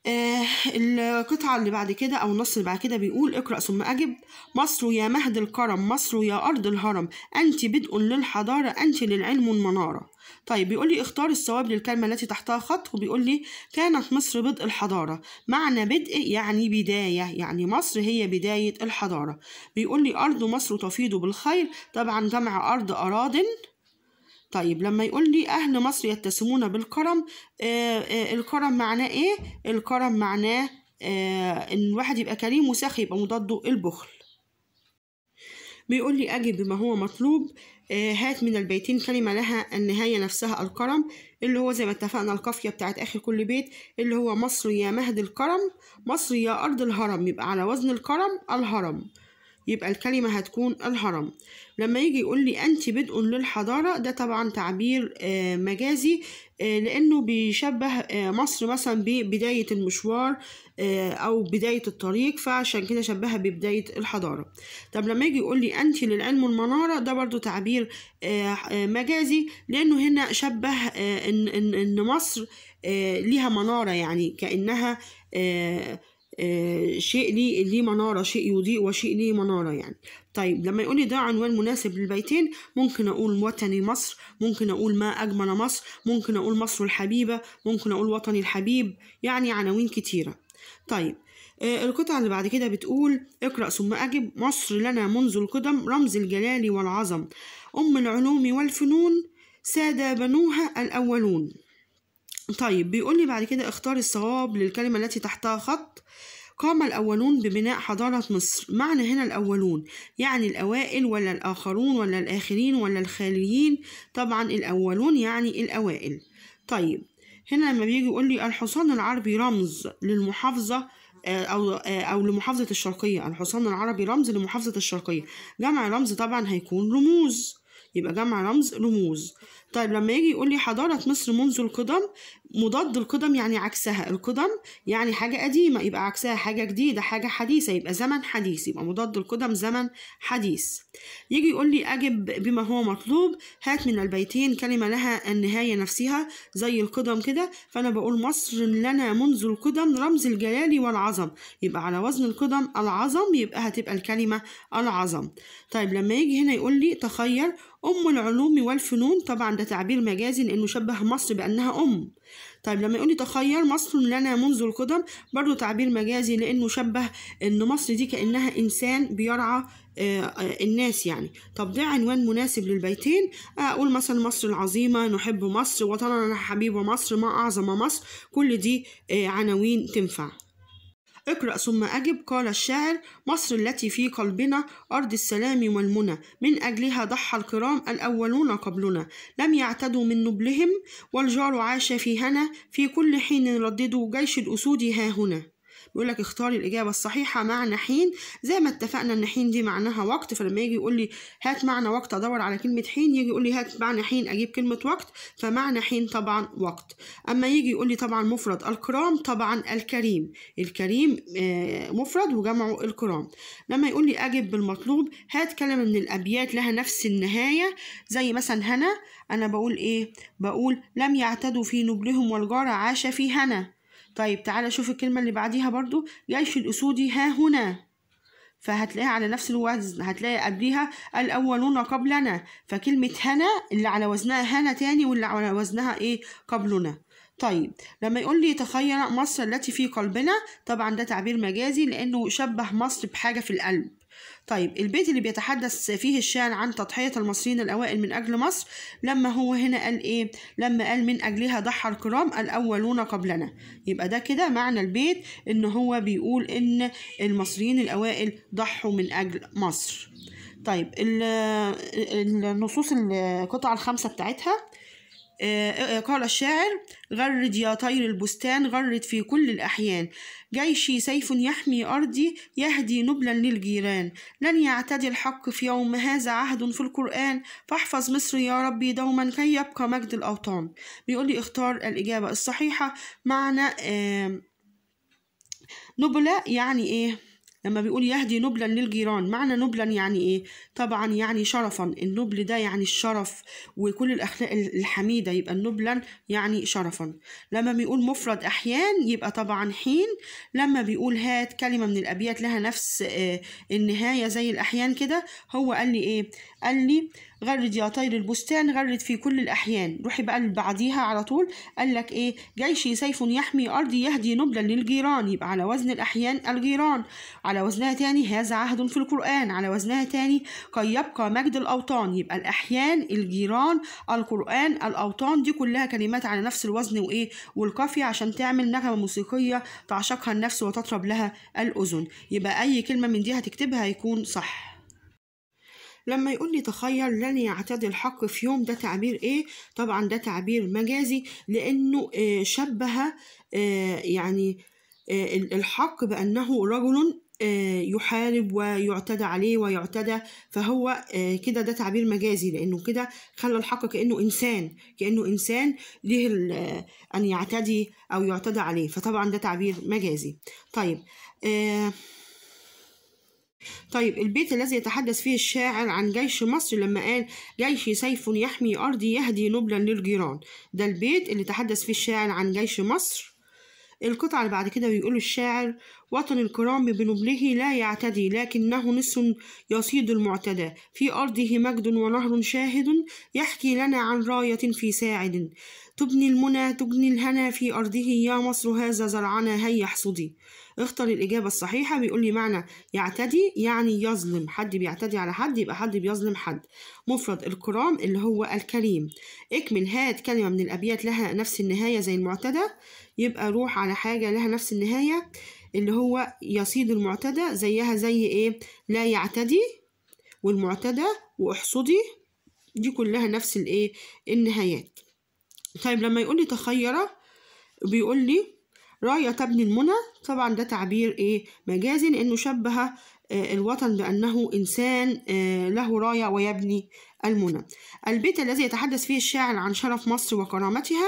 آه القطعة اللي بعد كده أو النص اللي بعد كده بيقول اقرأ ثم أجب مصر يا مهد الكرم مصر يا أرض الهرم أنت بدء للحضارة أنت للعلم المنارة طيب بيقول لي اختار الصواب للكلمة التي تحتها خط وبيقول لي كانت مصر بدء الحضارة معنى بدء يعني بداية يعني مصر هي بداية الحضارة بيقول لي أرض مصر تفيض بالخير طبعا جمع أرض أراضٍ طيب لما يقول لي أهل مصر يتسمون بالكرم آه آه الكرم معناه إيه؟ الكرم معناه آه إن الواحد يبقى كريم وسخي يبقى مضاده البخل بيقول لي أجب بما هو مطلوب آه هات من البيتين كلمة لها النهاية نفسها الكرم اللي هو زي ما اتفقنا القافية بتاعت آخر كل بيت اللي هو مصر يا مهد الكرم مصر يا أرض الهرم يبقى على وزن الكرم الهرم يبقى الكلمة هتكون الهرم لما يجي يقول لي أنت بدء للحضارة ده طبعا تعبير آه، مجازي آه، لأنه بيشبه آه، مصر مثلا ببداية المشوار أو بداية الطريق فعشان كده شبهها ببداية الحضارة طب لما يجي يقول لي أنت للعلم المنارة ده برضو تعبير مجازي لأنه هنا شبه إن, إن مصر ليها منارة يعني كأنها آه، شيء لي ليه منارة شيء يضيء وشيء ليه منارة يعني طيب لما يقول لي ده عنوان مناسب للبيتين ممكن أقول وطني مصر ممكن أقول ما أجمل مصر ممكن أقول مصر الحبيبة ممكن أقول وطني الحبيب يعني عناوين كتيرة طيب آه، القطعة اللي بعد كده بتقول اقرأ ثم أجب مصر لنا منذ القدم رمز الجلال والعظم أم العلوم والفنون سادة بنوها الأولون طيب بيقول لي بعد كده اختار الصواب للكلمة التي تحتها خط قام الأولون ببناء حضارة مصر معنى هنا الأولون يعني الأوائل ولا الآخرون ولا الآخرين ولا الخاليين طبعا الأولون يعني الأوائل طيب هنا لما بيجي يقول لي الحصان العربي رمز للمحافظة آه، أو آه، أو لمحافظة الشرقية الحصان العربي رمز لمحافظة الشرقية جمع رمز طبعا هيكون رموز يبقى جمع رمز رموز طيب لما يجي يقول لي حضارة مصر منذ القدم مضاد القدم يعني عكسها القدم يعني حاجة قديمة يبقى عكسها حاجة جديدة حاجة حديثة يبقى زمن حديث يبقى مضاد القدم زمن حديث يجي يقول لي أجب بما هو مطلوب هات من البيتين كلمة لها النهاية نفسها زي القدم كده فأنا بقول مصر لنا منذ القدم رمز الجلال والعظم يبقى على وزن القدم العظم يبقى هتبقى الكلمة العظم طيب لما يجي هنا يقول لي تخير أم العلوم والفنون طبعا ده تعبير مجازي لأنه شبه مصر بأنها أم طيب لما يقولي تخير مصر لنا منذ القدم برضو تعبير مجازي لأنه شبه أن مصر دي كأنها إنسان بيرعى آه، آه، الناس يعني طب ده عنوان مناسب للبيتين آه، أقول مثلا مصر العظيمة نحب مصر وطننا حبيب مصر ما أعظم مصر كل دي عناوين تنفع اقرأ ثم أجب قال الشاعر مصر التي في قلبنا أرض السلام والمنى من أجلها ضحى الكرام الأولون قبلنا لم يعتدوا من نبلهم والجار عاش في هنا في كل حين رددوا جيش الأسود ها هنا بيقول لك اختاري الإجابة الصحيحة معنى حين زي ما اتفقنا إن حين دي معناها وقت فلما يجي يقول لي هات معنى وقت أدور على كلمة حين يجي يقول لي هات معنى حين أجيب كلمة وقت فمعنى حين طبعا وقت أما يجي يقول لي طبعا مفرد الكرام طبعا الكريم الكريم آه، مفرد وجمعه الكرام لما يقول لي أجب بالمطلوب هات كلمة من الأبيات لها نفس النهاية زي مثلا هنا أنا بقول إيه بقول لم يعتدوا في نبلهم والجارة عاش في هنا طيب تعالى شوف الكلمة اللي بعديها برضو جيش الأسود ها هنا فهتلاقيها على نفس الوزن هتلاقي قبليها الأولون قبلنا فكلمة هنا اللي على وزنها هنا تاني واللي على وزنها إيه قبلنا طيب لما يقول لي تخيل مصر التي في قلبنا طبعا ده تعبير مجازي لأنه شبه مصر بحاجة في القلب طيب البيت اللي بيتحدث فيه الشاعر عن تضحية المصريين الأوائل من أجل مصر لما هو هنا قال إيه؟ لما قال من أجلها ضحى الكرام الأولون قبلنا يبقى ده كده معنى البيت إن هو بيقول إن المصريين الأوائل ضحوا من أجل مصر طيب النصوص القطع الخمسة بتاعتها آه، آه، قال الشاعر غرد يا طير البستان غرد في كل الأحيان جيشي سيف يحمي أرضي يهدي نبلا للجيران لن يعتدي الحق في يوم هذا عهد في القرآن فاحفظ مصر يا ربي دوما كي يبقى مجد الأوطان بيقول لي اختار الإجابة الصحيحة معنى نبلة يعني إيه لما بيقول يهدي نبلا للجيران معنى نبلا يعني ايه طبعا يعني شرفا النبل ده يعني الشرف وكل الاخلاق الحميده يبقى نبلا يعني شرفا لما بيقول مفرد احيان يبقى طبعا حين لما بيقول هات كلمه من الابيات لها نفس آه، النهايه زي الاحيان كده هو قال لي ايه قال لي غرد يا طير البستان غرد في كل الأحيان روحي بقى بعديها على طول قال لك إيه جيشي سيف يحمي أرضي يهدي نبلا للجيران يبقى على وزن الأحيان الجيران على وزنها تاني هذا عهد في القرآن على وزنها تاني كي يبقى مجد الأوطان يبقى الأحيان الجيران القرآن الأوطان دي كلها كلمات على نفس الوزن وإيه والقافية عشان تعمل نغمة موسيقية تعشقها النفس وتطرب لها الأذن يبقى أي كلمة من دي هتكتبها يكون صح لما يقول لي تخيل لن يعتدي الحق في يوم ده تعبير ايه طبعا ده تعبير مجازي لانه آه، شبه آه، يعني آه، الحق بانه رجل يحارب ويعتدى عليه ويعتدى فهو كده ده تعبير مجازي لانه كده خلى الحق كانه انسان كانه انسان ليه ان يعتدي او يعتدى عليه فطبعا ده تعبير مجازي طيب آه طيب البيت الذي يتحدث فيه الشاعر عن جيش مصر لما قال جيشي سيف يحمي أرضي يهدي نبلا للجيران ده البيت اللي تحدث فيه الشاعر عن جيش مصر القطعة اللي بعد كده بيقول الشاعر وطن الكرام بنبله لا يعتدي لكنه نس يصيد المعتدى في أرضه مجد ونهر شاهد يحكي لنا عن راية في ساعد تبني المنى تبني الهنا في أرضه يا مصر هذا زرعنا هيا احصدي اختر الإجابة الصحيحة بيقول لي معنى يعتدي يعني يظلم حد بيعتدي على حد يبقى حد بيظلم حد مفرد الكرام اللي هو الكريم اكمل هات كلمة من الأبيات لها نفس النهاية زي المعتدى يبقى روح على حاجة لها نفس النهاية اللي هو يصيد المعتدى زيها زي إيه لا يعتدي والمعتدى واحصدي دي كلها نفس الإيه النهايات طيب لما يقول لي تخيرة بيقول لي راية تبني المنى طبعا ده تعبير ايه مجازي لانه شبه آه، الوطن بأنه إنسان آه، له راية ويبني المنى البيت الذي يتحدث فيه الشاعر عن شرف مصر وكرامتها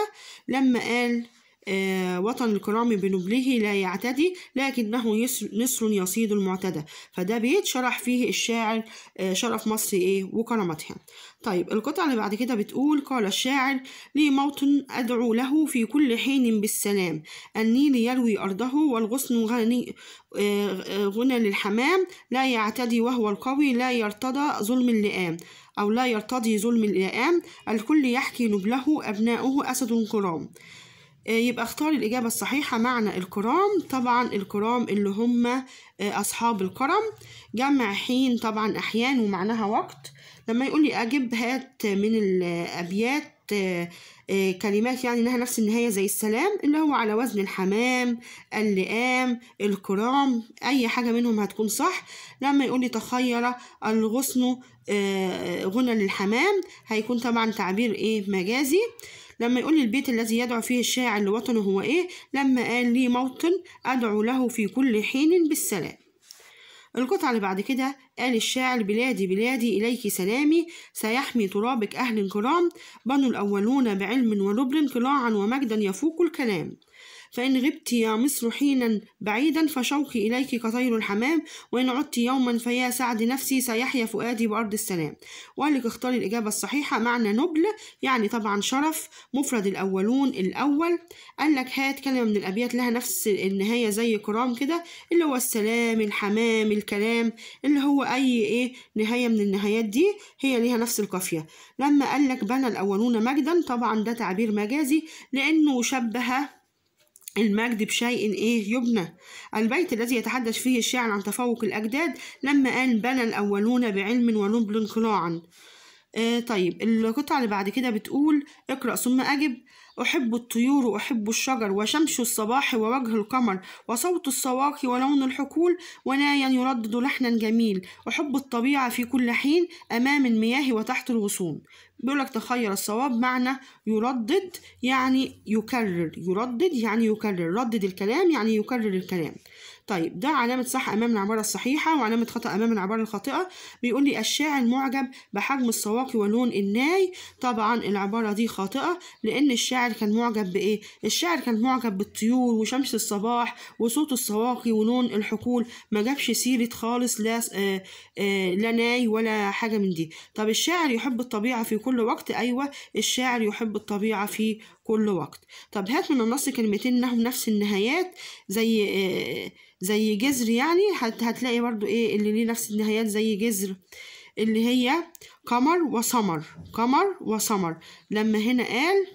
لما قال آه، وطن الكرام بنبله لا يعتدي لكنه نسر يصيد المعتدى فده بيت شرح فيه الشاعر آه، شرف مصر ايه وكرامتها طيب القطعة اللي بعد كده بتقول قال الشاعر لي موطن أدعو له في كل حين بالسلام النيل يروي أرضه والغصن غني آه، غنى للحمام لا يعتدي وهو القوي لا يرتضى ظلم اللئام أو لا يرتضي ظلم اللئام الكل يحكي نبله أبناؤه أسد كرام آه، يبقى اختاري الإجابة الصحيحة معنى الكرام طبعا الكرام اللي هم آه، أصحاب الكرم جمع حين طبعا أحيان ومعناها وقت لما يقول لي أجب هات من الأبيات آه، كلمات يعني لها نفس النهاية زي السلام اللي هو على وزن الحمام اللئام الكرام أي حاجة منهم هتكون صح لما يقولي تخير الغصن غنى للحمام هيكون طبعا تعبير إيه مجازي لما يقول لي البيت الذي يدعو فيه الشاعر لوطنه هو إيه لما قال لي موطن أدعو له في كل حين بالسلام القطعة اللي بعد كده قال الشاعر بلادي بلادي إليك سلامي سيحمي ترابك أهل كرام بنوا الأولون بعلم ولبر قلاعا ومجدا يفوق الكلام فإن غبت يا مصر حينا بعيدا فشوقي إليك كطير الحمام وإن عدت يوما فيا سعد نفسي سيحيا فؤادي بأرض السلام وقال لك اختاري الإجابة الصحيحة معنى نبل يعني طبعا شرف مفرد الأولون الأول قال لك هات كلمة من الأبيات لها نفس النهاية زي كرام كده اللي هو السلام الحمام الكلام اللي هو أي إيه نهاية من النهايات دي هي ليها نفس القافية لما قال لك بنى الأولون مجدا طبعا ده تعبير مجازي لأنه شبه المجد بشيء ايه يبنى البيت الذي يتحدث فيه الشاعر عن تفوق الأجداد لما قال بنى الأولون بعلم ونبل قلاعا آه طيب القطعة اللي بعد كده بتقول اقرأ ثم أجب أحب الطيور وأحب الشجر وشمس الصباح ووجه القمر وصوت الصواق ولون الحقول ونايا يردد لحنا جميل أحب الطبيعة في كل حين أمام المياه وتحت الغصون بيقول لك تخير الصواب معنى يردد يعني يكرر يردد يعني يكرر ردد الكلام يعني يكرر الكلام طيب ده علامة صح أمام العبارة الصحيحة وعلامة خطأ أمام العبارة الخاطئة بيقول لي الشاعر معجب بحجم السواقي ولون الناي طبعا العبارة دي خاطئة لأن الشاعر كان معجب بإيه؟ الشاعر كان معجب بالطيور وشمس الصباح وصوت السواقي ولون الحقول ما جابش سيرة خالص لا آه آه لا ناي ولا حاجة من دي طب الشاعر يحب الطبيعة في كل وقت أيوة الشاعر يحب الطبيعة في كل وقت طب هات من النص كلمتين لهم نفس النهايات زي آه، زي جذر يعني هتلاقي برضو ايه اللي ليه نفس النهايات زي جذر اللي هي قمر وسمر قمر وسمر لما هنا قال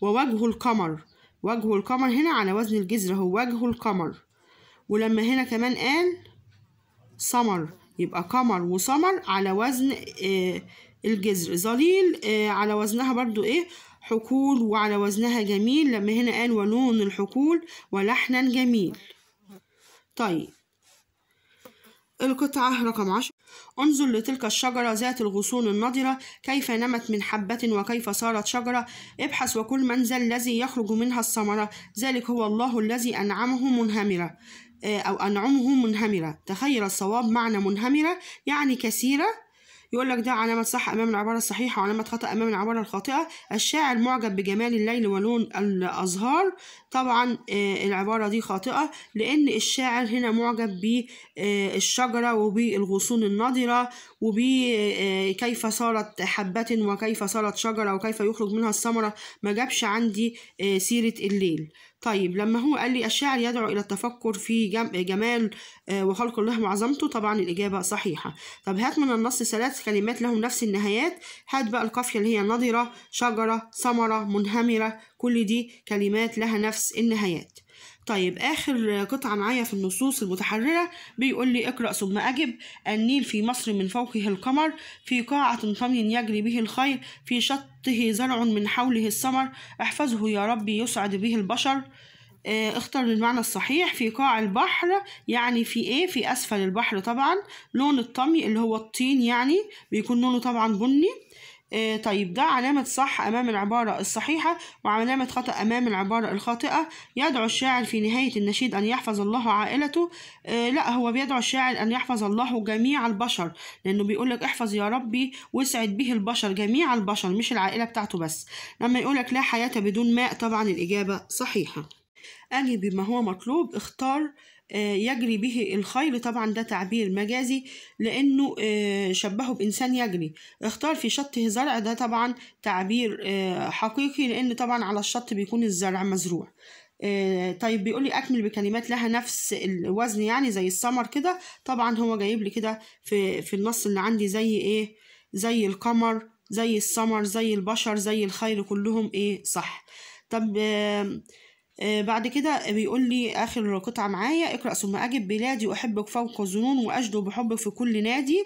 ووجه القمر وجه القمر هنا على وزن الجذر هو وجه القمر ولما هنا كمان قال سمر يبقى قمر وسمر على وزن آه، الجذر ظليل آه، على وزنها برضو ايه حقول وعلى وزنها جميل لما هنا قال ولون الحقول ولحنا جميل طيب القطعة رقم عشر انظر لتلك الشجرة ذات الغصون النضرة كيف نمت من حبة وكيف صارت شجرة ابحث وكل من ذا الذي يخرج منها الثمرة ذلك هو الله الذي أنعمه منهمرة آه، أو أنعمه منهمرة تخيل الصواب معنى منهمرة يعني كثيرة يقول لك ده علامة صح أمام العبارة الصحيحة وعلامة خطأ أمام العبارة الخاطئة الشاعر معجب بجمال الليل ولون الأزهار طبعا آه، العبارة دي خاطئة لأن الشاعر هنا معجب بالشجرة آه، وبالغصون النضرة وبكيف صارت حبة وكيف صارت شجرة وكيف يخرج منها الثمرة ما جابش عندي سيرة الليل طيب لما هو قال لي الشاعر يدعو إلى التفكر في جمال آه، وخلق الله وعظمته طبعا الإجابة صحيحة طب هات من النص ثلاث كلمات لهم نفس النهايات هات بقى القافية اللي هي نضرة شجرة ثمرة منهمرة كل دي كلمات لها نفس النهايات طيب آخر قطعة معايا في النصوص المتحررة بيقول لي اقرأ ثم أجب النيل في مصر من فوقه القمر في قاعة طمي يجري به الخير في شطه زرع من حوله السمر احفظه يا ربي يسعد به البشر آه، اختر المعنى الصحيح في قاع البحر يعني في ايه في اسفل البحر طبعا لون الطمي اللي هو الطين يعني بيكون لونه طبعا بني آه، طيب ده علامة صح أمام العبارة الصحيحة وعلامة خطأ أمام العبارة الخاطئة يدعو الشاعر في نهاية النشيد أن يحفظ الله عائلته آه، لا هو بيدعو الشاعر أن يحفظ الله جميع البشر لأنه بيقولك احفظ يا ربي واسعد به البشر جميع البشر مش العائلة بتاعته بس لما يقولك لا حياة بدون ماء طبعا الإجابة صحيحة أجب بما هو مطلوب اختار آه، يجري به الخيل طبعا ده تعبير مجازي لأنه آه، شبهه بإنسان يجري اختار في شطه زرع ده طبعا تعبير آه، حقيقي لأن طبعا على الشط بيكون الزرع مزروع طيب بيقول لي اكمل بكلمات لها نفس الوزن يعني زي السمر كده طبعا هو جايب لي كده في في النص اللي عندي زي ايه زي القمر زي السمر زي البشر زي الخيل كلهم ايه صح طب آه آه، بعد كده بيقول لي اخر قطعه معايا اقرا ثم اجب بلادي احبك فوق الظنون واشدو بحبك في كل نادي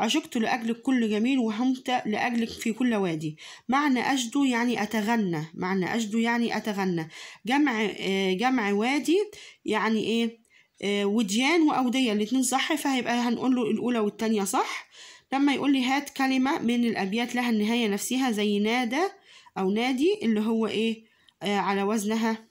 عشقت لاجلك كل جميل وهمت لاجلك في كل وادي معنى اشدو يعني اتغنى معنى اشدو يعني اتغنى جمع آه، جمع وادي يعني ايه آه، وديان واوديه الاثنين صح فهيبقى هنقول له الاولى والثانيه صح لما يقول لي هات كلمه من الابيات لها النهايه نفسها زي نادى او نادي اللي هو ايه على وزنها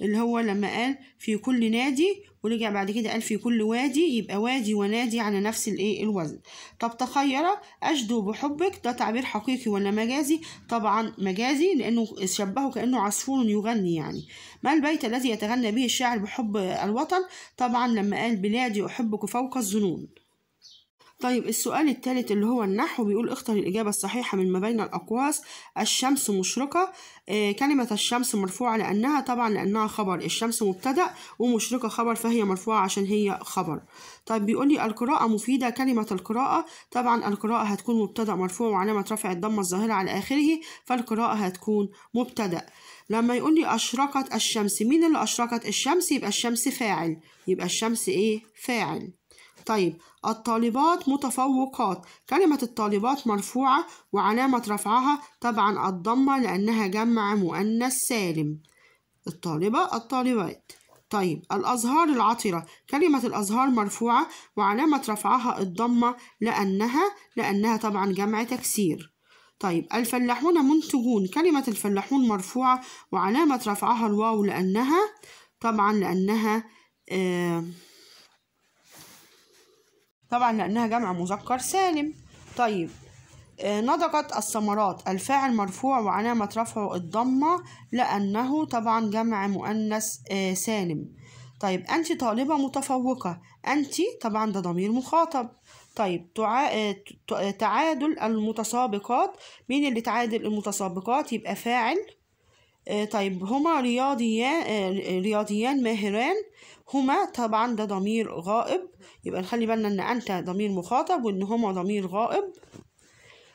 اللي هو لما قال في كل نادي ورجع بعد كده قال في كل وادي يبقى وادي ونادي على نفس الايه الوزن طب تخير اجدو بحبك ده تعبير حقيقي ولا مجازي طبعا مجازي لانه شبهه كانه عصفور يغني يعني ما البيت الذي يتغنى به الشاعر بحب الوطن طبعا لما قال بلادي احبك فوق الظنون طيب السؤال الثالث اللي هو النحو بيقول اختر الإجابة الصحيحة من ما بين الأقواس الشمس مشرقة آه كلمة الشمس مرفوعة لأنها طبعا لأنها خبر الشمس مبتدأ ومشرقة خبر فهي مرفوعة عشان هي خبر طيب بيقول لي القراءة مفيدة كلمة القراءة طبعا القراءة هتكون مبتدأ مرفوع وعلامة رفع الضمة الظاهرة على آخره فالقراءة هتكون مبتدأ لما يقول لي أشرقت الشمس مين اللي أشرقت الشمس يبقى الشمس فاعل يبقى الشمس إيه فاعل طيب الطالبات متفوقات كلمة الطالبات مرفوعة وعلامة رفعها طبعا الضمة لأنها جمع مؤنث سالم الطالبة الطالبات طيب الأزهار العطرة كلمة الأزهار مرفوعة وعلامة رفعها الضمة لأنها لأنها طبعا جمع تكسير طيب الفلاحون منتجون كلمة الفلاحون مرفوعة وعلامة رفعها الواو لأنها طبعا لأنها آه طبعا لأنها جمع مذكر سالم طيب آه، نضجت الثمرات الفاعل مرفوع وعلامة رفعه الضمة لأنه طبعا جمع مؤنث آه، سالم طيب أنت طالبة متفوقة أنت طبعا ده ضمير مخاطب طيب آه، تعادل المتسابقات مين اللي تعادل المتسابقات يبقى فاعل طيب هما رياضيان رياضيان ماهران هما طبعا ده ضمير غائب يبقى نخلي بالنا ان انت ضمير مخاطب وان هما ضمير غائب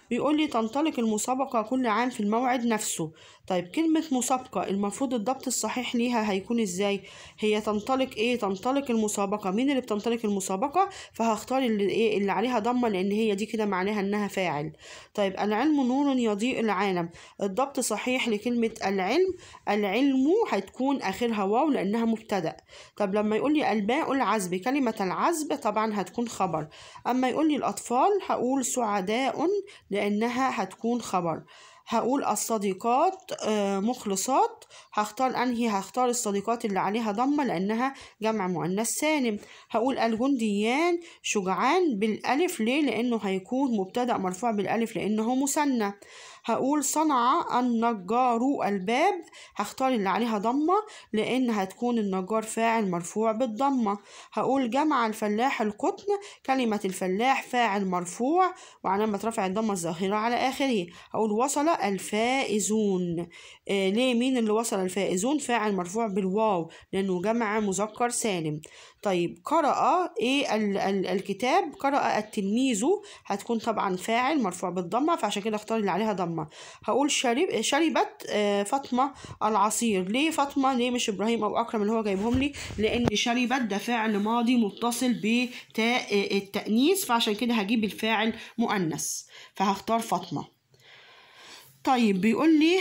بيقول لي تنطلق المسابقة كل عام في الموعد نفسه طيب كلمة مسابقة المفروض الضبط الصحيح ليها هيكون ازاي هي تنطلق ايه تنطلق المسابقة مين اللي بتنطلق المسابقة فهختار اللي ايه اللي عليها ضمة لان هي دي كده معناها انها فاعل طيب العلم نور يضيء العالم الضبط صحيح لكلمة العلم العلم هتكون اخرها واو لانها مبتدأ طب لما يقول لي الباء العزب كلمة العزب طبعا هتكون خبر اما يقول لي الاطفال هقول سعداء لانها هتكون خبر هقول الصديقات آه، مخلصات هختار انهي هختار الصديقات اللي عليها ضمه لانها جمع مؤنث سالم هقول الجنديان شجعان بالالف ليه لانه هيكون مبتدا مرفوع بالالف لانه مثنى هقول صنع النجار الباب هختار اللي عليها ضمة لأن هتكون النجار فاعل مرفوع بالضمة هقول جمع الفلاح القطن كلمة الفلاح فاعل مرفوع وعلامة رفع الضمة الظاهرة على آخره هقول وصل الفائزون آه ليه مين اللي وصل الفائزون فاعل مرفوع بالواو لأنه جمع مذكر سالم طيب قرأ إيه ال ال الكتاب قرأ التلميذ هتكون طبعا فاعل مرفوع بالضمة فعشان كده اختار اللي عليها ضمة هقول شرب شربت آه، فاطمة العصير ليه فاطمة ليه مش إبراهيم أو أكرم اللي هو جايبهم لي لأن شربت ده فعل ماضي متصل بتاء التأنيث فعشان كده هجيب الفاعل مؤنث فهختار فاطمة طيب بيقول لي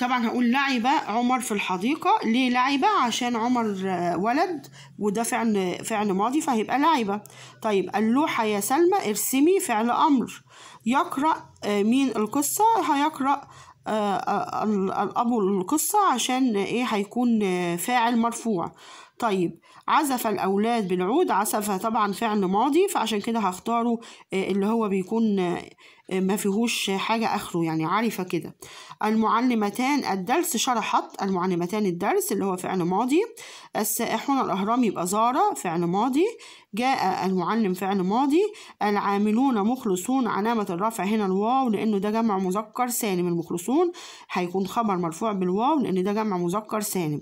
طبعا هقول لعب عمر في الحديقة ليه لعب عشان عمر آه، ولد وده فعل فعل ماضي فهيبقى لعبة طيب اللوحة يا سلمى ارسمي فعل أمر يقرأ آه، مين القصة هيقرأ آه، الأب القصة عشان إيه هيكون فاعل مرفوع طيب عزف الأولاد بالعود عزف طبعا فعل ماضي فعشان كده هختاره آه، اللي هو بيكون آه، آه، ما فيهوش حاجة آخره يعني عارفة كده المعلمتان الدرس شرحت المعلمتان الدرس اللي هو فعل ماضي السائحون الأهرام يبقى زار فعل ماضي جاء المعلم فعل ماضي العاملون مخلصون علامة الرفع هنا الواو لأنه ده جمع مذكر سالم المخلصون هيكون خبر مرفوع بالواو لأن ده جمع مذكر سالم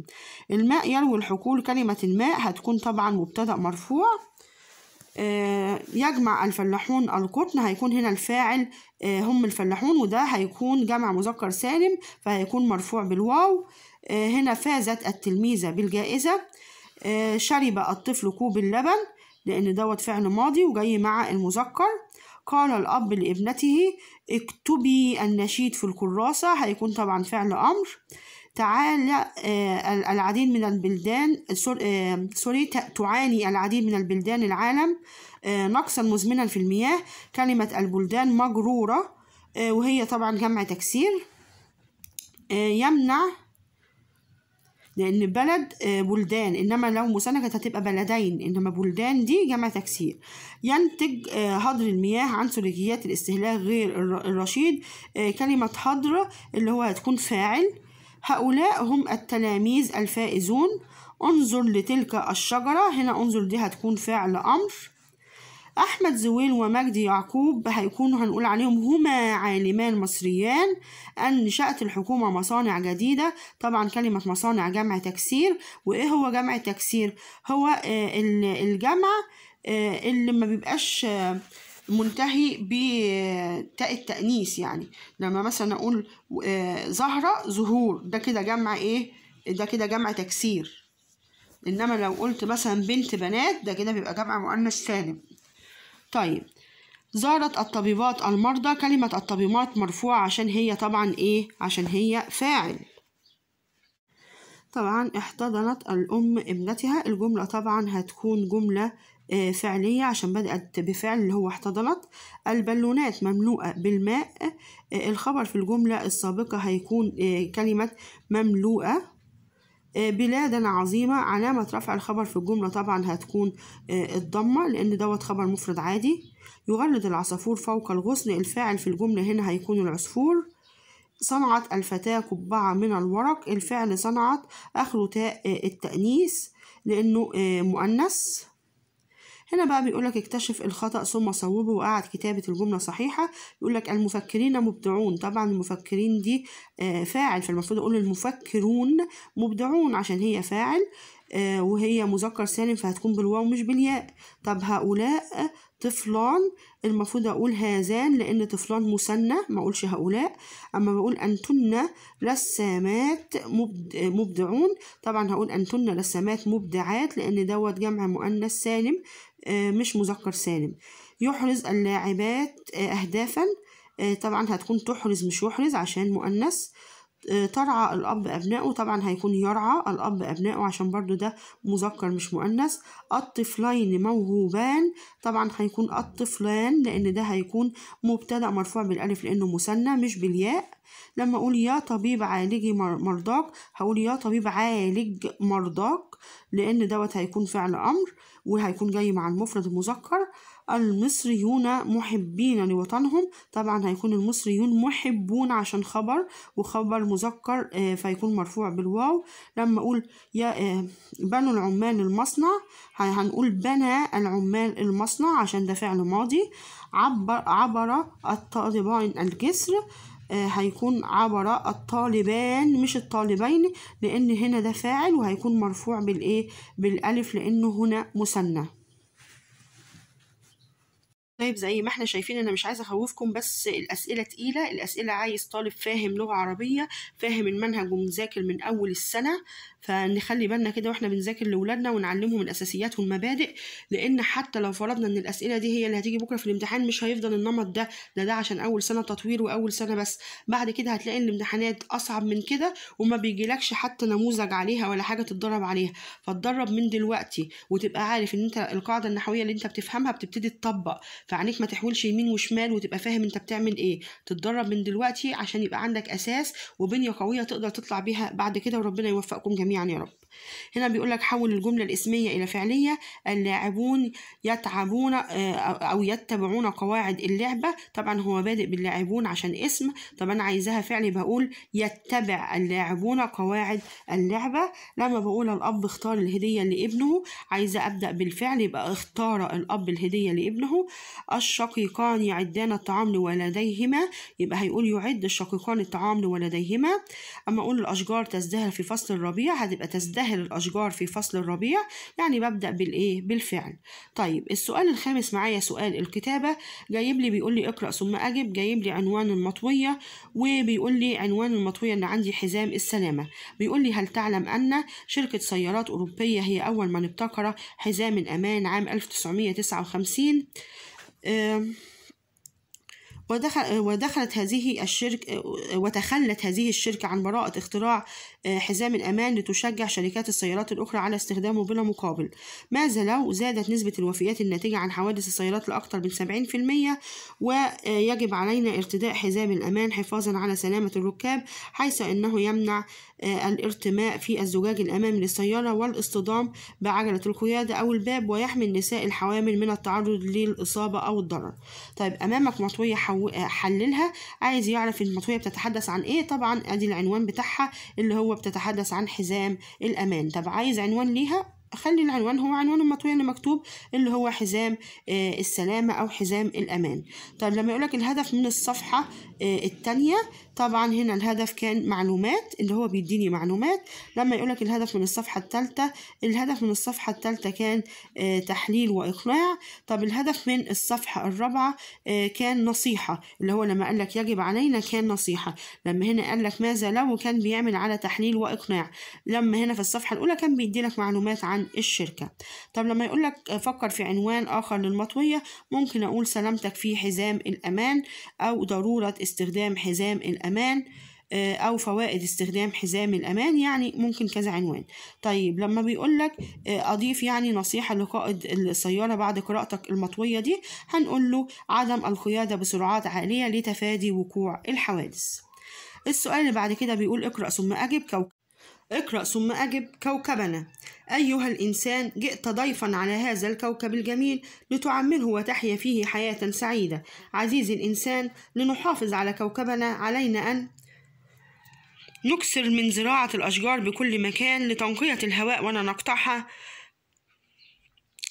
الماء يروي الحقول كلمة الماء هتكون طبعا مبتدأ مرفوع آه، يجمع الفلاحون القطن هيكون هنا الفاعل آه، هم الفلاحون وده هيكون جمع مذكر سالم فهيكون مرفوع بالواو آه، هنا فازت التلميذة بالجائزة شرب الطفل كوب اللبن لأن دوت فعل ماضي وجاي مع المذكر قال الأب لابنته اكتبي النشيد في الكراسة هيكون طبعا فعل أمر تعالى آه، العديد من البلدان آه، سوري تعاني العديد من البلدان العالم آه، نقصا مزمنا في المياه كلمة البلدان مجرورة وهي طبعا جمع تكسير يمنع لأن بلد بلدان إنما لو مسنة كانت هتبقى بلدين إنما بلدان دي جمع تكسير ينتج هدر المياه عن سلوكيات الاستهلاك غير الرشيد كلمة هدر اللي هو هتكون فاعل هؤلاء هم التلاميذ الفائزون انظر لتلك الشجرة هنا انظر دي هتكون فعل أمر أحمد زويل ومجدي يعقوب هيكونوا هنقول عليهم هما عالمان مصريان أنشأت الحكومة مصانع جديدة طبعا كلمة مصانع جمع تكسير وإيه هو جمع تكسير هو آه، الجمع آه، اللي ما بيبقاش آه، منتهي بتاء التأنيث يعني لما مثلا أقول آه، زهرة زهور ده كده جمع إيه ده كده جمع تكسير إنما لو قلت مثلا بنت بنات ده كده بيبقى جمع مؤنث سالم طيب زارت الطبيبات المرضى كلمة الطبيبات مرفوعة عشان هي طبعا إيه عشان هي فاعل طبعا احتضنت الأم ابنتها الجملة طبعا هتكون جملة آه، فعلية عشان بدأت بفعل اللي هو احتضنت البالونات مملوءة بالماء آه، الخبر في الجملة السابقة هيكون آه، كلمة مملوءة بلادا عظيمة علامة رفع الخبر في الجملة طبعا هتكون الضمة لأن دوت خبر مفرد عادي يغلد العصفور فوق الغصن الفاعل في الجملة هنا هيكون العصفور صنعت الفتاة قبعة من الورق الفعل صنعت آخره تاء التأنيث لأنه مؤنث هنا بقى بيقولك اكتشف الخطأ ثم صوبه وقعد كتابة الجملة صحيحة يقولك المفكرين مبدعون طبعا المفكرين دي آه، فاعل فالمفروض أقول المفكرون مبدعون عشان هي فاعل آه، وهي مذكر سالم فهتكون بالواو مش بالياء طب هؤلاء طفلان المفروض اقول هذان لان طفلان مثنى ما اقولش هؤلاء اما بقول انتن رسامات مبدعون طبعا هقول انتن رسامات مبدعات لان دوت جمع مؤنث سالم آه، مش مذكر سالم يحرز اللاعبات آه، أهدافا آه، طبعا هتكون تحرز مش يحرز عشان مؤنث ترعى الأب أبنائه طبعا هيكون يرعى الأب أبنائه عشان برضو ده مذكر مش مؤنث الطفلين موهوبان طبعا هيكون الطفلان لأن ده هيكون مبتدأ مرفوع بالألف لأنه مثنى مش بالياء لما أقول يا طبيب عالجي مرضاك هقول يا طبيب عالج مرضاك لأن دوت هيكون فعل أمر وهيكون جاي مع المفرد المذكر المصريون محبين لوطنهم طبعا هيكون المصريون محبون عشان خبر وخبر مذكر آه، فيكون مرفوع بالواو لما أقول يا آه، بنوا العمال المصنع هنقول بنى العمال المصنع عشان ده فعل ماضي عبر عبر الطالبان الجسر آه، هيكون عبر الطالبان مش الطالبين لان هنا ده فاعل وهيكون مرفوع بالايه بالالف لانه هنا مثنى طيب زي ما احنا شايفين انا مش عايزه اخوفكم بس الاسئله تقيله الاسئله عايز طالب فاهم لغه عربيه فاهم المنهج ومذاكر من اول السنه فنخلي بالنا كده واحنا بنذاكر لاولادنا ونعلمهم الاساسيات والمبادئ لان حتى لو فرضنا ان الاسئله دي هي اللي هتيجي بكره في الامتحان مش هيفضل النمط ده ده ده عشان اول سنه تطوير واول سنه بس بعد كده هتلاقي الامتحانات اصعب من كده وما بيجيلكش حتى نموذج عليها ولا حاجه تتدرب عليها فتدرب من دلوقتي وتبقى عارف ان انت القاعده النحويه اللي انت بتفهمها بتبتدي تطبق فعينيك ما تحولش يمين وشمال وتبقى فاهم انت بتعمل ايه تتدرب من دلوقتي عشان يبقى عندك اساس وبنيه قويه تقدر تطلع بيها بعد كده وربنا يوفقكم جميعا يا رب هنا بيقول لك حول الجملة الاسمية إلى فعلية اللاعبون يتعبون آه، أو يتبعون قواعد اللعبة طبعا هو بادئ باللاعبون عشان اسم طب أنا عايزاها فعلي بقول يتبع اللاعبون قواعد اللعبة لما بقول الأب اختار الهدية لابنه عايزة أبدأ بالفعل يبقى اختار الأب الهدية لابنه الشقيقان يعدان الطعام لولديهما يبقى هيقول يعد الشقيقان الطعام لولديهما أما أقول الأشجار تزدهر في فصل الربيع هتبقى تزدهر تسهل الأشجار في فصل الربيع يعني ببدأ بالإيه؟ بالفعل طيب السؤال الخامس معايا سؤال الكتابة جايب لي بيقول لي اقرأ ثم أجب جايب لي عنوان المطوية وبيقول لي عنوان المطوية اللي عندي حزام السلامة بيقول لي هل تعلم أن شركة سيارات أوروبية هي أول من ابتكر حزام الأمان عام 1959 أه ودخل ودخلت هذه الشركة وتخلت هذه الشركة عن براءة اختراع آه، حزام الأمان لتشجع شركات السيارات الأخرى على استخدامه بلا مقابل ماذا لو زادت نسبة الوفيات الناتجة عن حوادث السيارات لأكثر من 70% ويجب آه، علينا ارتداء حزام الأمان حفاظا على سلامة الركاب حيث أنه يمنع آه، الارتماء في الزجاج الأمامي للسيارة والاصطدام بعجلة القيادة أو الباب ويحمي النساء الحوامل من التعرض للإصابة أو الضرر طيب أمامك مطوية حو... آه، حللها عايز يعرف المطوية بتتحدث عن إيه طبعا أدي العنوان بتاعها اللي هو بتتحدث عن حزام الأمان طب عايز عنوان ليها خلي العنوان هو عنوان المطوية اللي مكتوب اللي هو حزام آه، السلامة أو حزام الأمان طب لما يقولك الهدف من الصفحة التانية طبعا هنا الهدف كان معلومات اللي هو بيديني معلومات لما يقولك الهدف من الصفحة التالتة الهدف من الصفحة التالتة كان آه، تحليل وإقناع طب الهدف من الصفحة الرابعة آه، كان نصيحة اللي هو لما قالك يجب علينا كان نصيحة لما هنا قالك ماذا لو كان بيعمل على تحليل وإقناع لما هنا في الصفحة الأولى كان بيديلك معلومات عن الشركة طب لما يقولك آه، فكر في عنوان آخر للمطوية ممكن أقول سلامتك في حزام الأمان أو ضرورة استخدام حزام الأمان الأمان آه، أو فوائد استخدام حزام الأمان يعني ممكن كذا عنوان طيب لما بيقول لك آه، أضيف يعني نصيحة لقائد السيارة بعد قراءتك المطوية دي هنقول له عدم القيادة بسرعات عالية لتفادي وقوع الحوادث السؤال اللي بعد كده بيقول اقرأ ثم أجب اقرأ ثم أجب كوكبنا أيها الإنسان جئت ضيفا على هذا الكوكب الجميل لتعمره وتحيا فيه حياة سعيدة عزيزي الإنسان لنحافظ على كوكبنا علينا أن نكسر من زراعة الأشجار بكل مكان لتنقية الهواء ولا نقطعها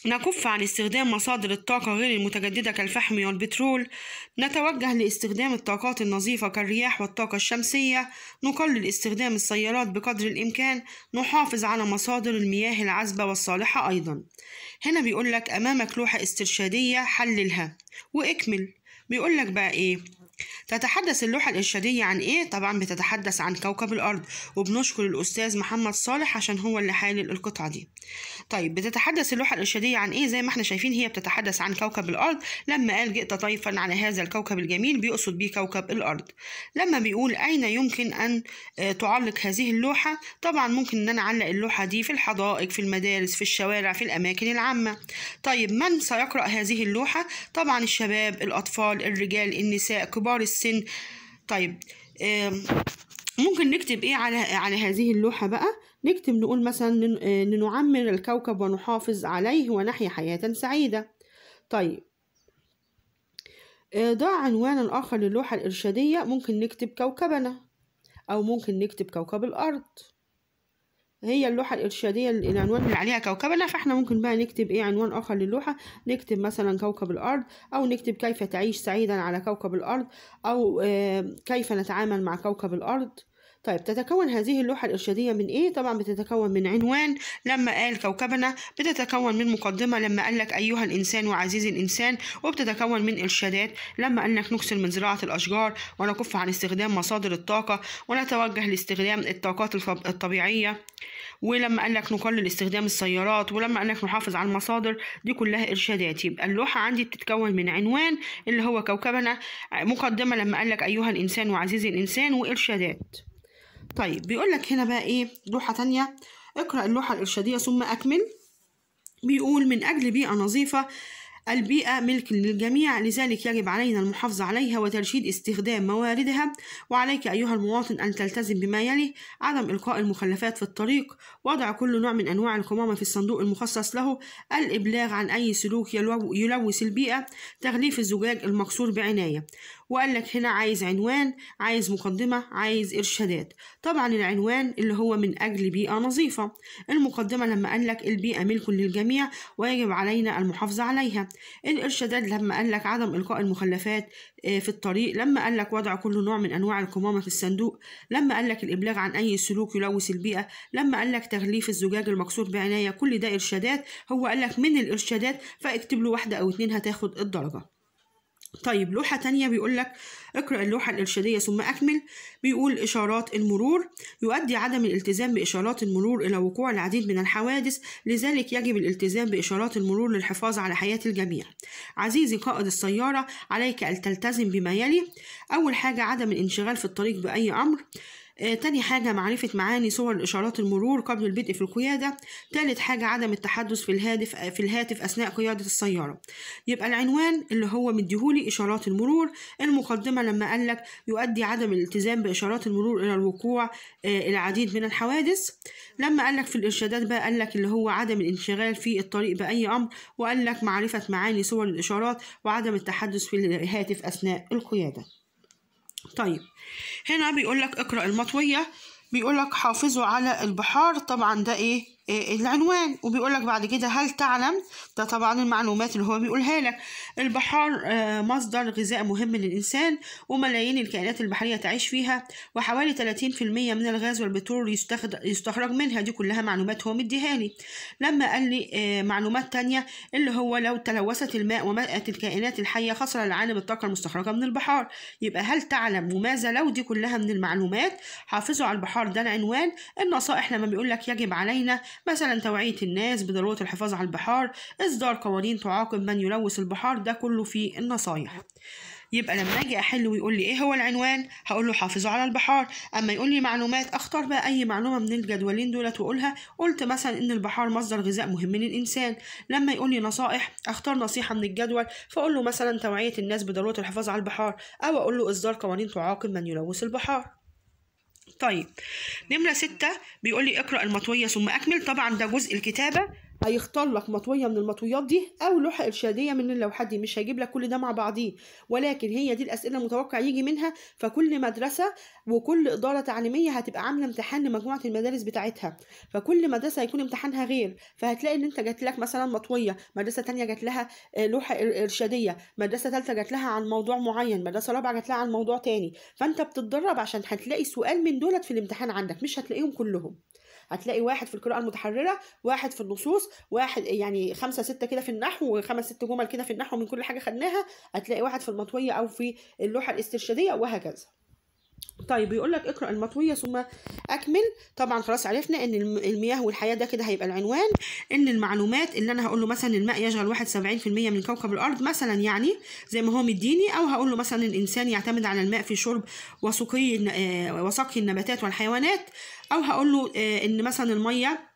نكف عن استخدام مصادر الطاقة غير المتجددة كالفحم والبترول نتوجه لاستخدام الطاقات النظيفة كالرياح والطاقة الشمسية نقلل استخدام السيارات بقدر الإمكان نحافظ على مصادر المياه العذبة والصالحة أيضا هنا بيقولك أمامك لوحة استرشادية حللها وإكمل بيقولك بقى إيه تتحدث اللوحة الإرشادية عن إيه؟ طبعا بتتحدث عن كوكب الأرض وبنشكر الأستاذ محمد صالح عشان هو اللي حالل القطعة دي طيب بتتحدث اللوحة الإرشادية عن إيه؟ زي ما احنا شايفين هي بتتحدث عن كوكب الأرض لما قال جئت طيفا على هذا الكوكب الجميل بيقصد بيه كوكب الأرض لما بيقول أين يمكن أن آه، تعلق هذه اللوحة؟ طبعا ممكن إن أنا أعلق اللوحة دي في الحدائق في المدارس في الشوارع في الأماكن العامة طيب من سيقرأ هذه اللوحة؟ طبعا الشباب الأطفال الرجال النساء كبار كبار السن طيب ممكن نكتب ايه على على هذه اللوحة بقى نكتب نقول مثلا لنعمر آه، الكوكب ونحافظ عليه ونحيا حياة سعيدة طيب آه، ضع عنوانا آخر للوحة الإرشادية ممكن نكتب كوكبنا أو ممكن نكتب كوكب الأرض هي اللوحة الإرشادية العنوان اللي عليها كوكبنا فاحنا ممكن بقى نكتب ايه عنوان آخر للوحة نكتب مثلا كوكب الأرض أو نكتب كيف تعيش سعيدا على كوكب الأرض أو آه، كيف نتعامل مع كوكب الأرض طيب تتكون هذه اللوحة الإرشادية من إيه؟ طبعا بتتكون من عنوان لما قال كوكبنا بتتكون من مقدمة لما قال لك أيها الإنسان وعزيزي الإنسان وبتتكون من إرشادات لما قال لك نكسر من زراعة الأشجار ونكف عن استخدام مصادر الطاقة ونتوجه لاستخدام الطاقات الطبيعية ولما قال لك نقلل استخدام السيارات ولما قال لك نحافظ على المصادر دي كلها إرشادات يبقى اللوحة عندي بتتكون من عنوان اللي هو كوكبنا مقدمة لما قال لك أيها الإنسان وعزيزي الإنسان وإرشادات طيب بيقول لك هنا بقى ايه لوحه تانية اقرا اللوحه الارشاديه ثم اكمل بيقول من اجل بيئه نظيفه البيئة ملك للجميع لذلك يجب علينا المحافظة عليها وترشيد استخدام مواردها وعليك أيها المواطن أن تلتزم بما يلي عدم إلقاء المخلفات في الطريق وضع كل نوع من أنواع القمامة في الصندوق المخصص له الإبلاغ عن أي سلوك يلوث البيئة تغليف الزجاج المكسور بعناية وقال لك هنا عايز عنوان عايز مقدمة عايز إرشادات طبعا العنوان اللي هو من أجل بيئة نظيفة المقدمة لما قال لك البيئة ملك للجميع ويجب علينا المحافظة عليها الإرشادات لما قال لك عدم إلقاء المخلفات آه، في الطريق لما قال لك وضع كل نوع من أنواع القمامة في الصندوق لما قال لك الإبلاغ عن أي سلوك يلوث البيئة لما قال لك تغليف الزجاج المكسور بعناية كل ده إرشادات هو قال لك من الإرشادات فاكتب له واحدة أو اتنين هتاخد الدرجة طيب لوحة تانية بيقول لك اقرأ اللوحة الإرشادية ثم أكمل بيقول إشارات المرور يؤدي عدم الالتزام بإشارات المرور إلى وقوع العديد من الحوادث لذلك يجب الالتزام بإشارات المرور للحفاظ على حياة الجميع عزيزي قائد السيارة عليك أن تلتزم بما يلي أول حاجة عدم الانشغال في الطريق بأي أمر آه، تاني حاجة معرفة معاني صور الإشارات المرور قبل البدء في القيادة تالت حاجة عدم التحدث في الهاتف آه، في الهاتف أثناء قيادة السيارة يبقى العنوان اللي هو مديهولي إشارات المرور المقدمة لما قالك يؤدي عدم الالتزام بإشارات المرور إلى الوقوع آه، العديد من الحوادث لما قالك في الإرشادات بقى قالك اللي هو عدم الانشغال في الطريق بأي أمر وقالك معرفة معاني صور الإشارات وعدم التحدث في الهاتف أثناء القيادة طيب هنا بيقول لك اقرأ المطوية بيقول لك حافظوا على البحار طبعا ده ايه إيه، العنوان وبيقول لك بعد كده هل تعلم ده طبعا المعلومات اللي هو بيقولها لك البحار آه، مصدر غذاء مهم للإنسان وملايين الكائنات البحرية تعيش فيها وحوالي 30% من الغاز والبترول يستخرج منها دي كلها معلومات هو مديها لي لما قال لي آه، معلومات تانية اللي هو لو تلوثت الماء ومات الكائنات الحية خسر العالم الطاقة المستخرجة من البحار يبقى هل تعلم وماذا لو دي كلها من المعلومات حافظوا على البحار ده العنوان النصائح لما بيقول لك يجب علينا مثلا توعية الناس بضرورة الحفاظ على البحار إصدار قوانين تعاقب من يلوث البحار ده كله في النصايح يبقى لما اجي احل ويقول لي ايه هو العنوان هقول له حافظوا على البحار اما يقول لي معلومات اختار بقى اي معلومه من الجدولين دولت واقولها قلت مثلا ان البحار مصدر غذاء مهم للانسان لما يقول لي نصائح اختار نصيحه من الجدول فاقول له مثلا توعيه الناس بضروره الحفاظ على البحار او اقول له اصدار قوانين تعاقب من يلوث البحار طيب نمرة ستة بيقول لي اقرأ المطوية ثم أكمل طبعا ده جزء الكتابة هيختار لك مطويه من المطويات دي او لوحه ارشاديه من اللوحات دي مش هيجيب لك كل ده مع بعضيه ولكن هي دي الاسئله المتوقع يجي منها فكل مدرسه وكل اداره تعليميه هتبقى عامله امتحان لمجموعه المدارس بتاعتها فكل مدرسه هيكون امتحانها غير فهتلاقي ان انت جات لك مثلا مطويه مدرسه تانية جات لها آه، لوحه ارشاديه مدرسه ثالثه جات لها عن موضوع معين مدرسه رابعه جات لها عن موضوع تاني فانت بتتدرب عشان هتلاقي سؤال من دولت في الامتحان عندك مش هتلاقيهم كلهم هتلاقي واحد في القراءه المتحرره واحد في النصوص واحد يعني خمسه سته كده في النحو وخمس ست جمل كده في النحو من كل حاجه خدناها هتلاقي واحد في المطويه او في اللوحه الاسترشاديه وهكذا طيب بيقول لك اقرا المطويه ثم اكمل طبعا خلاص عرفنا ان المياه والحياه ده كده هيبقى العنوان ان المعلومات اللي انا هقول له مثلا الماء يشغل 71% من كوكب الارض مثلا يعني زي ما هو مديني او هقول له مثلا الانسان يعتمد على الماء في شرب وسقي آه، وسقي النباتات والحيوانات او هقول له آه، ان مثلا الميه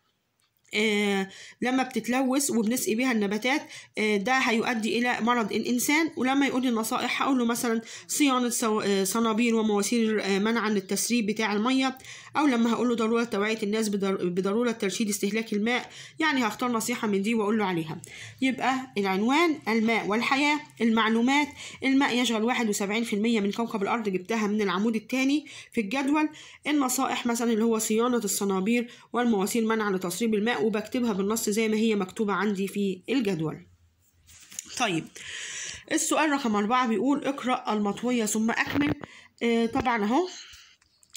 آه، لما بتتلوث وبنسقي بيها النباتات آه، ده هيؤدي الى مرض الانسان ولما يقول لي النصائح هقول له مثلا صيانه آه، صنابير ومواسير منعا للتسريب بتاع الميه او لما هقول له ضروره توعيه الناس بضروره ترشيد استهلاك الماء يعني هختار نصيحه من دي واقول له عليها يبقى العنوان الماء والحياه المعلومات الماء يشغل 71% من كوكب الارض جبتها من العمود الثاني في الجدول النصائح مثلا اللي هو صيانه الصنابير والمواسير منعا لتسريب الماء وبكتبها بالنص زي ما هي مكتوبة عندي في الجدول طيب السؤال رقم أربعة بيقول اقرأ المطوية ثم أكمل آه، طبعا أهو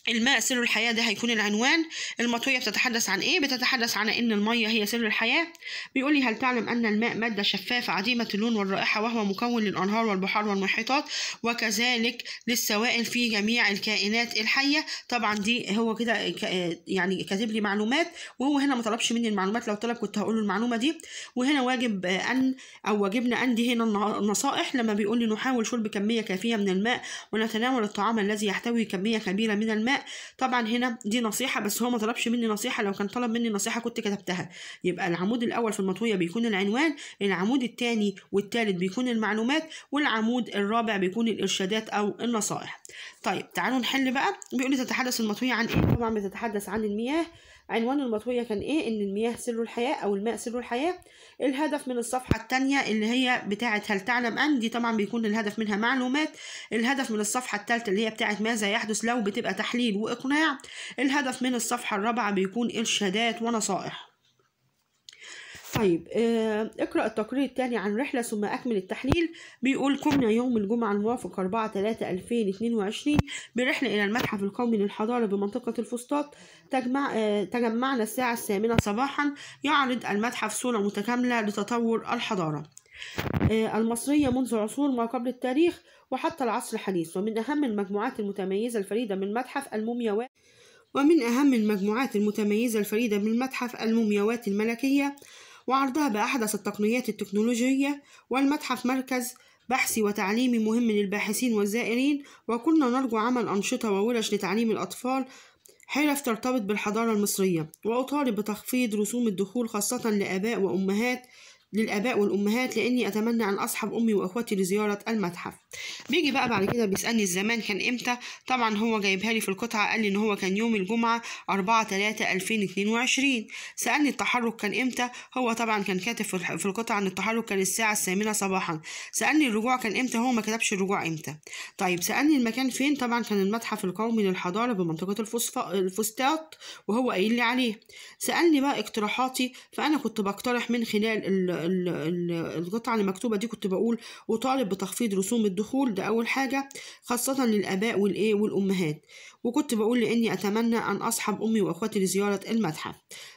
الماء سر الحياة ده هيكون العنوان المطوية بتتحدث عن إيه؟ بتتحدث عن إن المية هي سر الحياة بيقول لي هل تعلم أن الماء مادة شفافة عديمة اللون والرائحة وهو مكون للأنهار والبحار والمحيطات وكذلك للسوائل في جميع الكائنات الحية طبعا دي هو كده يعني كاتب لي معلومات وهو هنا ما طلبش مني المعلومات لو طلب كنت هقول له المعلومة دي وهنا واجب أن أو واجبنا دي هنا النصائح لما بيقول لي نحاول شرب كمية كافية من الماء ونتناول الطعام الذي يحتوي كمية كبيرة من الماء طبعا هنا دي نصيحه بس هو ما طلبش مني نصيحه لو كان طلب مني نصيحه كنت كتبتها يبقى العمود الاول في المطويه بيكون العنوان العمود الثاني والثالث بيكون المعلومات والعمود الرابع بيكون الارشادات او النصائح طيب تعالوا نحل بقى بيقول لي تتحدث المطويه عن ايه طبعا بتتحدث عن المياه عنوان المطوية كان إيه إن المياه سر الحياة أو الماء سر الحياة الهدف من الصفحة التانية اللي هي بتاعة هل تعلم أن دي طبعا بيكون الهدف منها معلومات الهدف من الصفحة التالتة اللي هي بتاعة ماذا يحدث لو بتبقى تحليل وإقناع الهدف من الصفحة الرابعة بيكون إرشادات ونصائح طيب آه، اقرأ التقرير الثاني عن رحلة ثم أكمل التحليل بيقول قمنا يوم الجمعة الموافق 4 3 2022 برحلة إلى المتحف القومي للحضارة بمنطقة الفسطاط تجمع آه، تجمعنا الساعة الثامنة صباحا يعرض المتحف صورة متكاملة لتطور الحضارة آه، المصرية منذ عصور ما قبل التاريخ وحتى العصر الحديث ومن أهم المجموعات المتميزة الفريدة من متحف المومياوات ومن أهم المجموعات المتميزة الفريدة من متحف المومياوات الملكية وعرضها بأحدث التقنيات التكنولوجية والمتحف مركز بحثي وتعليمي مهم للباحثين والزائرين وكنا نرجو عمل أنشطة وورش لتعليم الأطفال حرف ترتبط بالحضارة المصرية وأطالب بتخفيض رسوم الدخول خاصة لآباء وأمهات للآباء والأمهات لأني أتمنى أن أصحب أمي وإخوتي لزيارة المتحف بيجي بقى بعد كده بيسألني الزمان كان إمتى طبعا هو جايبها لي في القطعة قال لي إن هو كان يوم الجمعة 4 3 2022 سألني التحرك كان إمتى هو طبعا كان كاتب في القطعة إن التحرك كان الساعة الثامنة صباحا سألني الرجوع كان إمتى هو ما كتبش الرجوع إمتى طيب سألني المكان فين طبعا كان المتحف القومي للحضارة بمنطقة الفسفا... الفسطاط وهو قايل لي عليه سألني بقى اقتراحاتي فأنا كنت بقترح من خلال القطعة اللي مكتوبة دي كنت بقول أطالب بتخفيض رسوم الدخول ده أول حاجة خاصة للآباء والإيه والأمهات وكنت بقول لإني أتمنى أن أصحب أمي وأخواتي لزيارة المتحف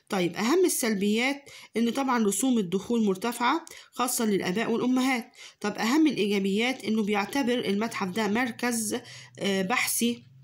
طيب أهم السلبيات إن طبعا رسوم الدخول مرتفعة خاصة للآباء والأمهات طب أهم الإيجابيات إنه بيعتبر المتحف ده مركز آه، بحثي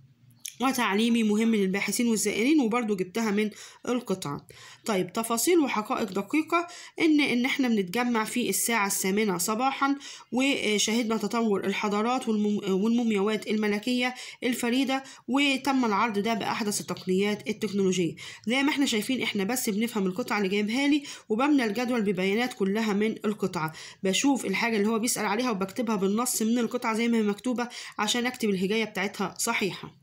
وتعليمي مهم للباحثين والزائرين وبرضو جبتها من القطعة طيب تفاصيل وحقائق دقيقة إن إن إحنا بنتجمع في الساعة الثامنة صباحا وشهدنا تطور الحضارات والمومياوات الملكية الفريدة وتم العرض ده بأحدث التقنيات التكنولوجية زي ما إحنا شايفين إحنا بس بنفهم القطعة اللي جايبها لي وببنى الجدول ببيانات كلها من القطعة بشوف الحاجة اللي هو بيسأل عليها وبكتبها بالنص من القطعة زي ما هي مكتوبة عشان أكتب الهجاية بتاعتها صحيحة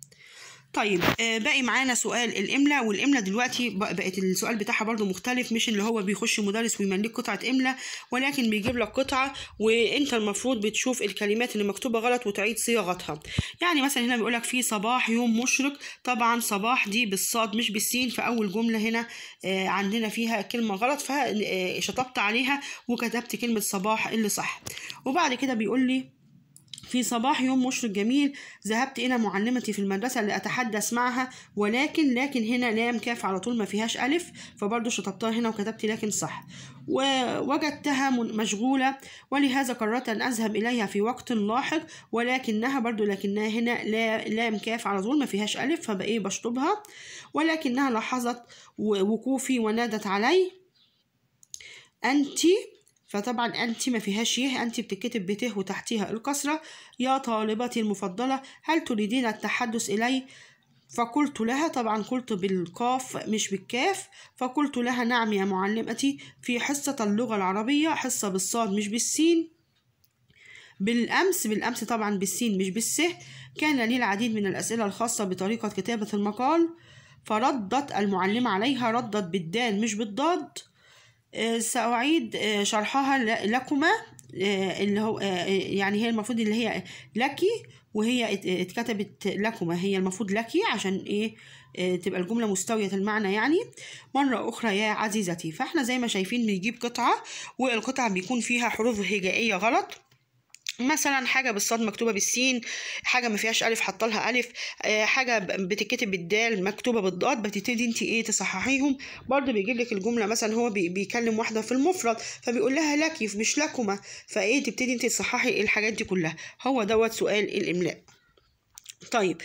طيب آه، باقي معانا سؤال الاملاء والاملاء دلوقتي بقت السؤال بتاعها برضو مختلف مش اللي هو بيخش مدرس ويمليك قطعه املاء ولكن بيجيب لك قطعه وانت المفروض بتشوف الكلمات اللي مكتوبه غلط وتعيد صياغتها يعني مثلا هنا بيقول لك في صباح يوم مشرق طبعا صباح دي بالصاد مش بالسين فاول جمله هنا آه، عندنا فيها كلمه غلط فشطبت آه، عليها وكتبت كلمه صباح اللي صح وبعد كده بيقول لي في صباح يوم مشرق جميل ذهبت إلى معلمتي في المدرسة لأتحدث معها ولكن لكن هنا لام كاف على طول ما فيهاش ألف فبرضه شطبتها هنا وكتبت لكن صح ووجدتها مشغولة ولهذا قررت أن أذهب إليها في وقت لاحق ولكنها برضو لكنها هنا لام كاف على طول ما فيهاش ألف فبقى بشطبها ولكنها لاحظت وقوفي ونادت علي أنتِ فطبعا أنت ما فيهاش يه أنت بتتكتب بته وتحتيها الكسرة يا طالبتي المفضلة هل تريدين التحدث إلي فقلت لها طبعا قلت بالقاف مش بالكاف فقلت لها نعم يا معلمتي في حصة اللغة العربية حصة بالصاد مش بالسين بالأمس بالأمس طبعا بالسين مش بالس كان لي العديد من الأسئلة الخاصة بطريقة كتابة المقال فردت المعلمة عليها ردت بالدال مش بالضاد آه، سأعيد آه، شرحها لكما آه، اللي هو يعني هي المفروض اللي هي لكي وهي اتكتبت لكما هي المفروض لكي عشان ايه تبقى الجملة مستوية المعنى يعني مرة أخرى يا عزيزتي فاحنا زي ما شايفين بنجيب قطعة والقطعة بيكون فيها حروف هجائية غلط مثلا حاجة بالصاد مكتوبة بالسين حاجة ما فيهاش ألف لها ألف آه، حاجة بتتكتب بالدال مكتوبة بالضاد بتبتدي انت ايه تصححيهم برضو بيجيب لك الجملة مثلا هو بيكلم واحدة في المفرد فبيقول لها لك مش لكما فايه تبتدي انت تصححي الحاجات دي كلها هو دوت سؤال الإملاء طيب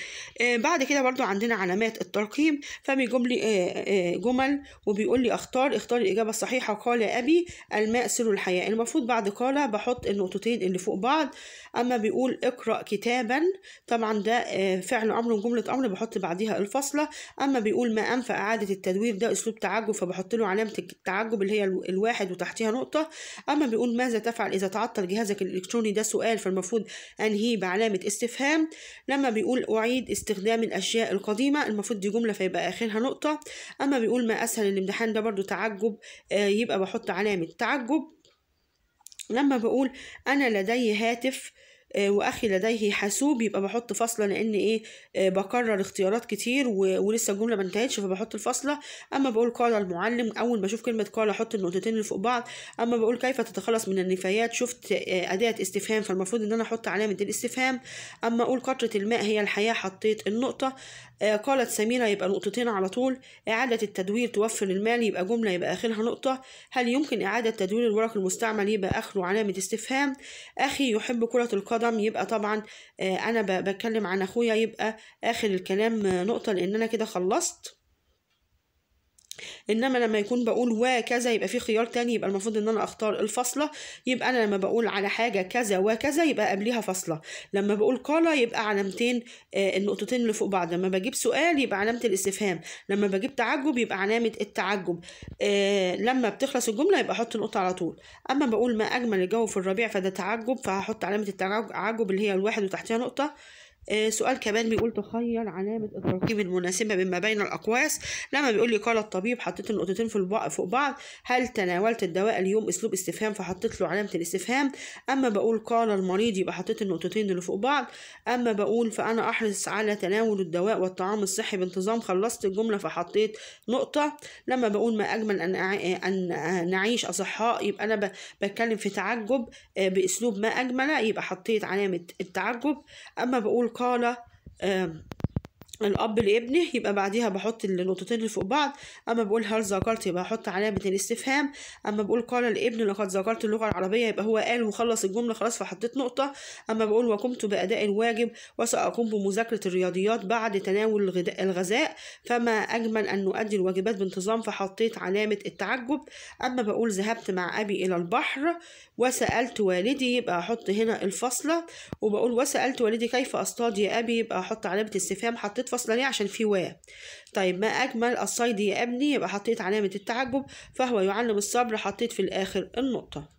آه بعد كده برضو عندنا علامات الترقيم فبيجيب لي آه آه جمل وبيقول لي اختار اختار الاجابه الصحيحه قال ابي الماء سر الحياه المفروض بعد قال بحط النقطتين اللي فوق بعض اما بيقول اقرا كتابا طبعا ده آه فعل امر وجمله امر بحط بعديها الفاصله اما بيقول ما انفع اعاده التدوير ده اسلوب تعجب فبحط له علامه التعجب اللي هي الواحد وتحتيها نقطه اما بيقول ماذا تفعل اذا تعطل جهازك الالكتروني ده سؤال فالمفروض انهيه بعلامه استفهام لما بيقول بيقول أعيد استخدام الأشياء القديمة المفروض دي جملة فيبقى آخرها نقطة أما بيقول ما أسهل الامتحان ده برضو تعجب آه، يبقى بحط علامة تعجب لما بقول أنا لدي هاتف آه، واخي لديه حاسوب يبقى بحط فاصله لان ايه آه، بكرر اختيارات كتير ولسه الجمله ما انتهتش فبحط الفاصله اما بقول قال المعلم اول ما اشوف كلمه قال احط النقطتين اللي فوق بعض اما بقول كيف تتخلص من النفايات شفت آه، اداه استفهام فالمفروض ان انا احط علامه الاستفهام اما اقول قطره الماء هي الحياه حطيت النقطه آه، قالت سميرة يبقى نقطتين على طول إعادة التدوير توفر المال يبقى جملة يبقى آخرها نقطة هل يمكن إعادة تدوير الورق المستعمل يبقى آخره علامة استفهام أخي يحب كرة القدم يبقى طبعا آه، أنا بتكلم عن أخويا يبقى آخر الكلام آه، نقطة لأن أنا كده خلصت انما لما يكون بقول وكذا يبقى في خيار تاني يبقى المفروض ان انا اختار الفاصله يبقى انا لما بقول على حاجه كذا وكذا يبقى قبليها فاصله لما بقول قال يبقى علامتين آه، النقطتين اللي فوق بعض لما بجيب سؤال يبقى علامه الاستفهام لما بجيب تعجب يبقى علامه التعجب آه، لما بتخلص الجمله يبقى احط النقطه على طول اما بقول ما اجمل الجو في الربيع فده تعجب فهحط علامه التعجب اللي هي الواحد وتحتها نقطه آه، سؤال كمان بيقول تخيل علامة التركيب المناسبة بما بين الأقواس لما بيقول لي قال الطبيب حطيت النقطتين في فوق بعض هل تناولت الدواء اليوم أسلوب استفهام فحطيت له علامة الاستفهام أما بقول قال المريض يبقى حطيت النقطتين اللي فوق بعض أما بقول فأنا أحرص على تناول الدواء والطعام الصحي بانتظام خلصت الجملة فحطيت نقطة لما بقول ما أجمل أن أن نعيش أصحاء يبقى أنا بتكلم في تعجب آه، بأسلوب ما أجمل يبقى حطيت علامة التعجب أما بقول corner. Um, الاب لابنه يبقى بعديها بحط النقطتين اللي فوق بعض اما بقول هل ذكرت يبقى احط علامه الاستفهام اما بقول قال الابن لقد ذكرت اللغه العربيه يبقى هو قال وخلص الجمله خلاص فحطيت نقطه اما بقول وقمت باداء الواجب وساقوم بمذاكره الرياضيات بعد تناول الغذاء فما اجمل ان نؤدي الواجبات بانتظام فحطيت علامه التعجب اما بقول ذهبت مع ابي الى البحر وسالت والدي يبقى احط هنا الفصله وبقول وسالت والدي كيف اصطاد يا ابي يبقى احط علامه استفهام حطيت حطيت فاصلة ليه عشان في واه طيب ما أجمل الصيد يا ابني يبقى حطيت علامة التعجب فهو يعلم الصبر حطيت في الآخر النقطة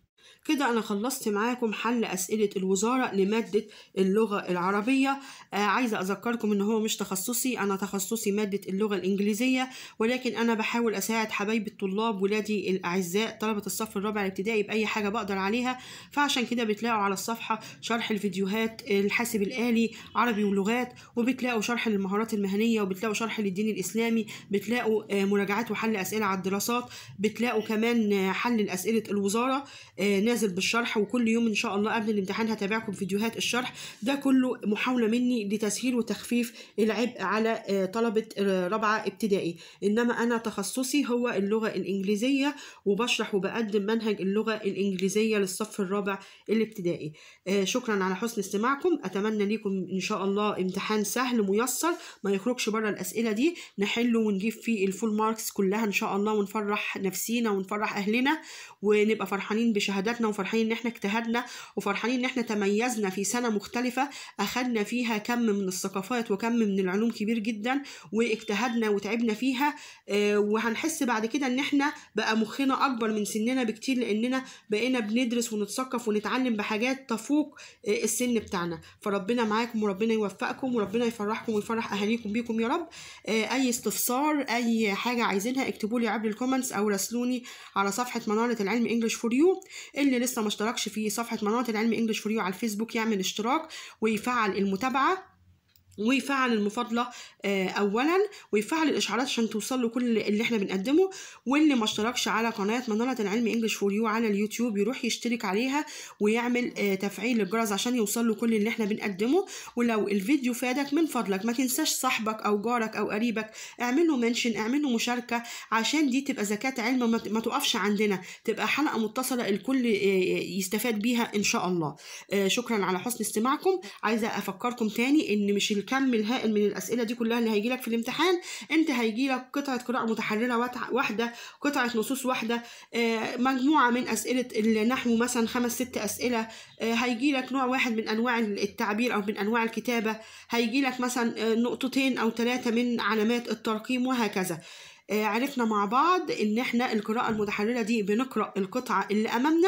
كده أنا خلصت معاكم حل أسئلة الوزارة لمادة اللغة العربية آه عايزة أذكركم إن هو مش تخصصي أنا تخصصي مادة اللغة الإنجليزية ولكن أنا بحاول أساعد حبايب الطلاب ولادي الأعزاء طلبة الصف الرابع الابتدائي بأي حاجة بقدر عليها فعشان كده بتلاقوا على الصفحة شرح الفيديوهات الحاسب الآلي عربي ولغات وبتلاقوا شرح للمهارات المهنية وبتلاقوا شرح للدين الإسلامي بتلاقوا آه مراجعات وحل أسئلة على الدراسات بتلاقوا كمان آه حل لأسئلة الوزارة آه نازل بالشرح وكل يوم ان شاء الله قبل الامتحان هتابعكم فيديوهات الشرح ده كله محاوله مني لتسهيل وتخفيف العبء على آه، طلبه آه، رابعه ابتدائي انما انا تخصصي هو اللغه الانجليزيه وبشرح وبقدم منهج اللغه الانجليزيه للصف الرابع الابتدائي آه، شكرا على حسن استماعكم اتمنى ليكم ان شاء الله امتحان سهل ميسر ما يخرجش بره الاسئله دي نحله ونجيب فيه الفول ماركس كلها ان شاء الله ونفرح نفسينا ونفرح اهلنا ونبقى فرحانين بشهاداتنا وفرحانين ان احنا اجتهدنا وفرحانين ان احنا تميزنا في سنه مختلفه اخذنا فيها كم من الثقافات وكم من العلوم كبير جدا واجتهدنا وتعبنا فيها آه، وهنحس بعد كده ان احنا بقى مخنا اكبر من سننا بكتير لاننا بقينا بندرس ونتثقف ونتعلم بحاجات تفوق آه، السن بتاعنا فربنا معاكم وربنا يوفقكم وربنا يفرحكم ويفرح اهاليكم بيكم يا رب آه، اي استفسار اي حاجه عايزينها اكتبوا لي عبر الكومنتس او راسلوني على صفحه مناره العلم العلم انجلش فور يو اللي لسه ما اشتركش في صفحه منصه العلم انجلش فور يو على الفيسبوك يعمل اشتراك ويفعل المتابعه ويفعل المفاضله آه، اولا ويفعل الاشعارات عشان توصل له كل اللي احنا بنقدمه واللي ما اشتركش على قناه مناره العلم انجلش فور يو على اليوتيوب يروح يشترك عليها ويعمل آه، تفعيل الجرس عشان يوصل له كل اللي احنا بنقدمه ولو الفيديو فادك من فضلك ما تنساش صاحبك او جارك او قريبك اعمل له منشن اعمل له مشاركه عشان دي تبقى زكاه علم ما توقفش عندنا تبقى حلقه متصله الكل آه، يستفاد بيها ان شاء الله شكرا على حسن استماعكم عايزه افكركم تاني ان مش الكم الهائل من الاسئله دي كلها اللي هيجي لك في الامتحان انت هيجي لك قطعه قراءه متحرره واحده قطعه نصوص واحده آه، مجموعه من اسئله النحو مثلا خمس ست اسئله آه، هيجي لك نوع واحد من انواع التعبير او من انواع الكتابه هيجي لك مثلا آه، نقطتين او ثلاثه من علامات الترقيم وهكذا آه، عرفنا مع بعض ان احنا القراءه المتحرره دي بنقرا القطعه اللي امامنا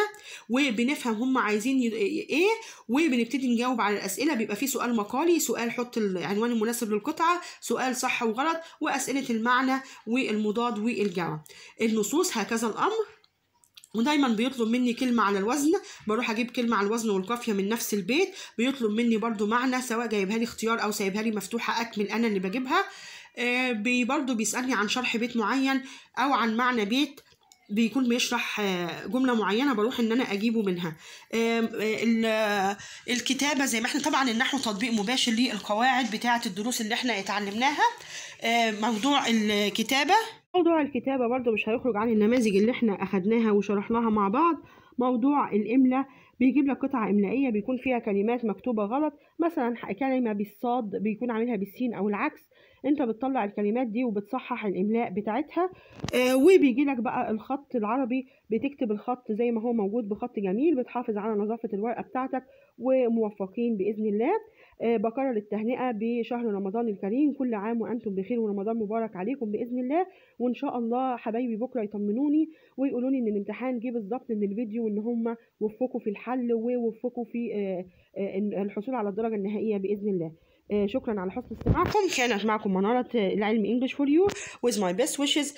وبنفهم هم عايزين ايه وبنبتدي نجاوب على الاسئله بيبقى في سؤال مقالي سؤال حط العنوان المناسب للقطعه سؤال صح وغلط واسئله المعنى والمضاد والجمع النصوص هكذا الامر ودايما بيطلب مني كلمة على الوزن بروح أجيب كلمة على الوزن والقافية من نفس البيت بيطلب مني برضو معنى سواء جايبها لي اختيار أو سايبها لي مفتوحة أكمل أنا اللي بجيبها آه، برضه بيسألني عن شرح بيت معين أو عن معنى بيت بيكون بيشرح آه، جمله معينه بروح ان انا اجيبه منها آه، الكتابه زي ما احنا طبعا النحو تطبيق مباشر للقواعد بتاعه الدروس اللي احنا اتعلمناها موضوع الكتابه موضوع الكتابه برضو مش هيخرج عن النماذج اللي احنا اخدناها وشرحناها مع بعض موضوع الاملاء بيجيب لك قطعة إملائية بيكون فيها كلمات مكتوبة غلط مثلا كلمة بالصاد بيكون عاملها بالسين أو العكس انت بتطلع الكلمات دي وبتصحح الاملاء بتاعتها آه وبيجي لك بقى الخط العربي بتكتب الخط زي ما هو موجود بخط جميل بتحافظ على نظافه الورقه بتاعتك وموفقين باذن الله آه بكرر التهنئه بشهر رمضان الكريم كل عام وانتم بخير ورمضان مبارك عليكم باذن الله وان شاء الله حبايبي بكره يطمنوني ويقولوني ان الامتحان جه بالظبط من الفيديو وان هم وفقوا في الحل ووفقوا في آه, آه، الحصول على الدرجه النهائيه باذن الله شكرا على حسن استماعكم كانت معكم منارة العلم English for you with my best wishes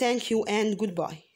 thank you and goodbye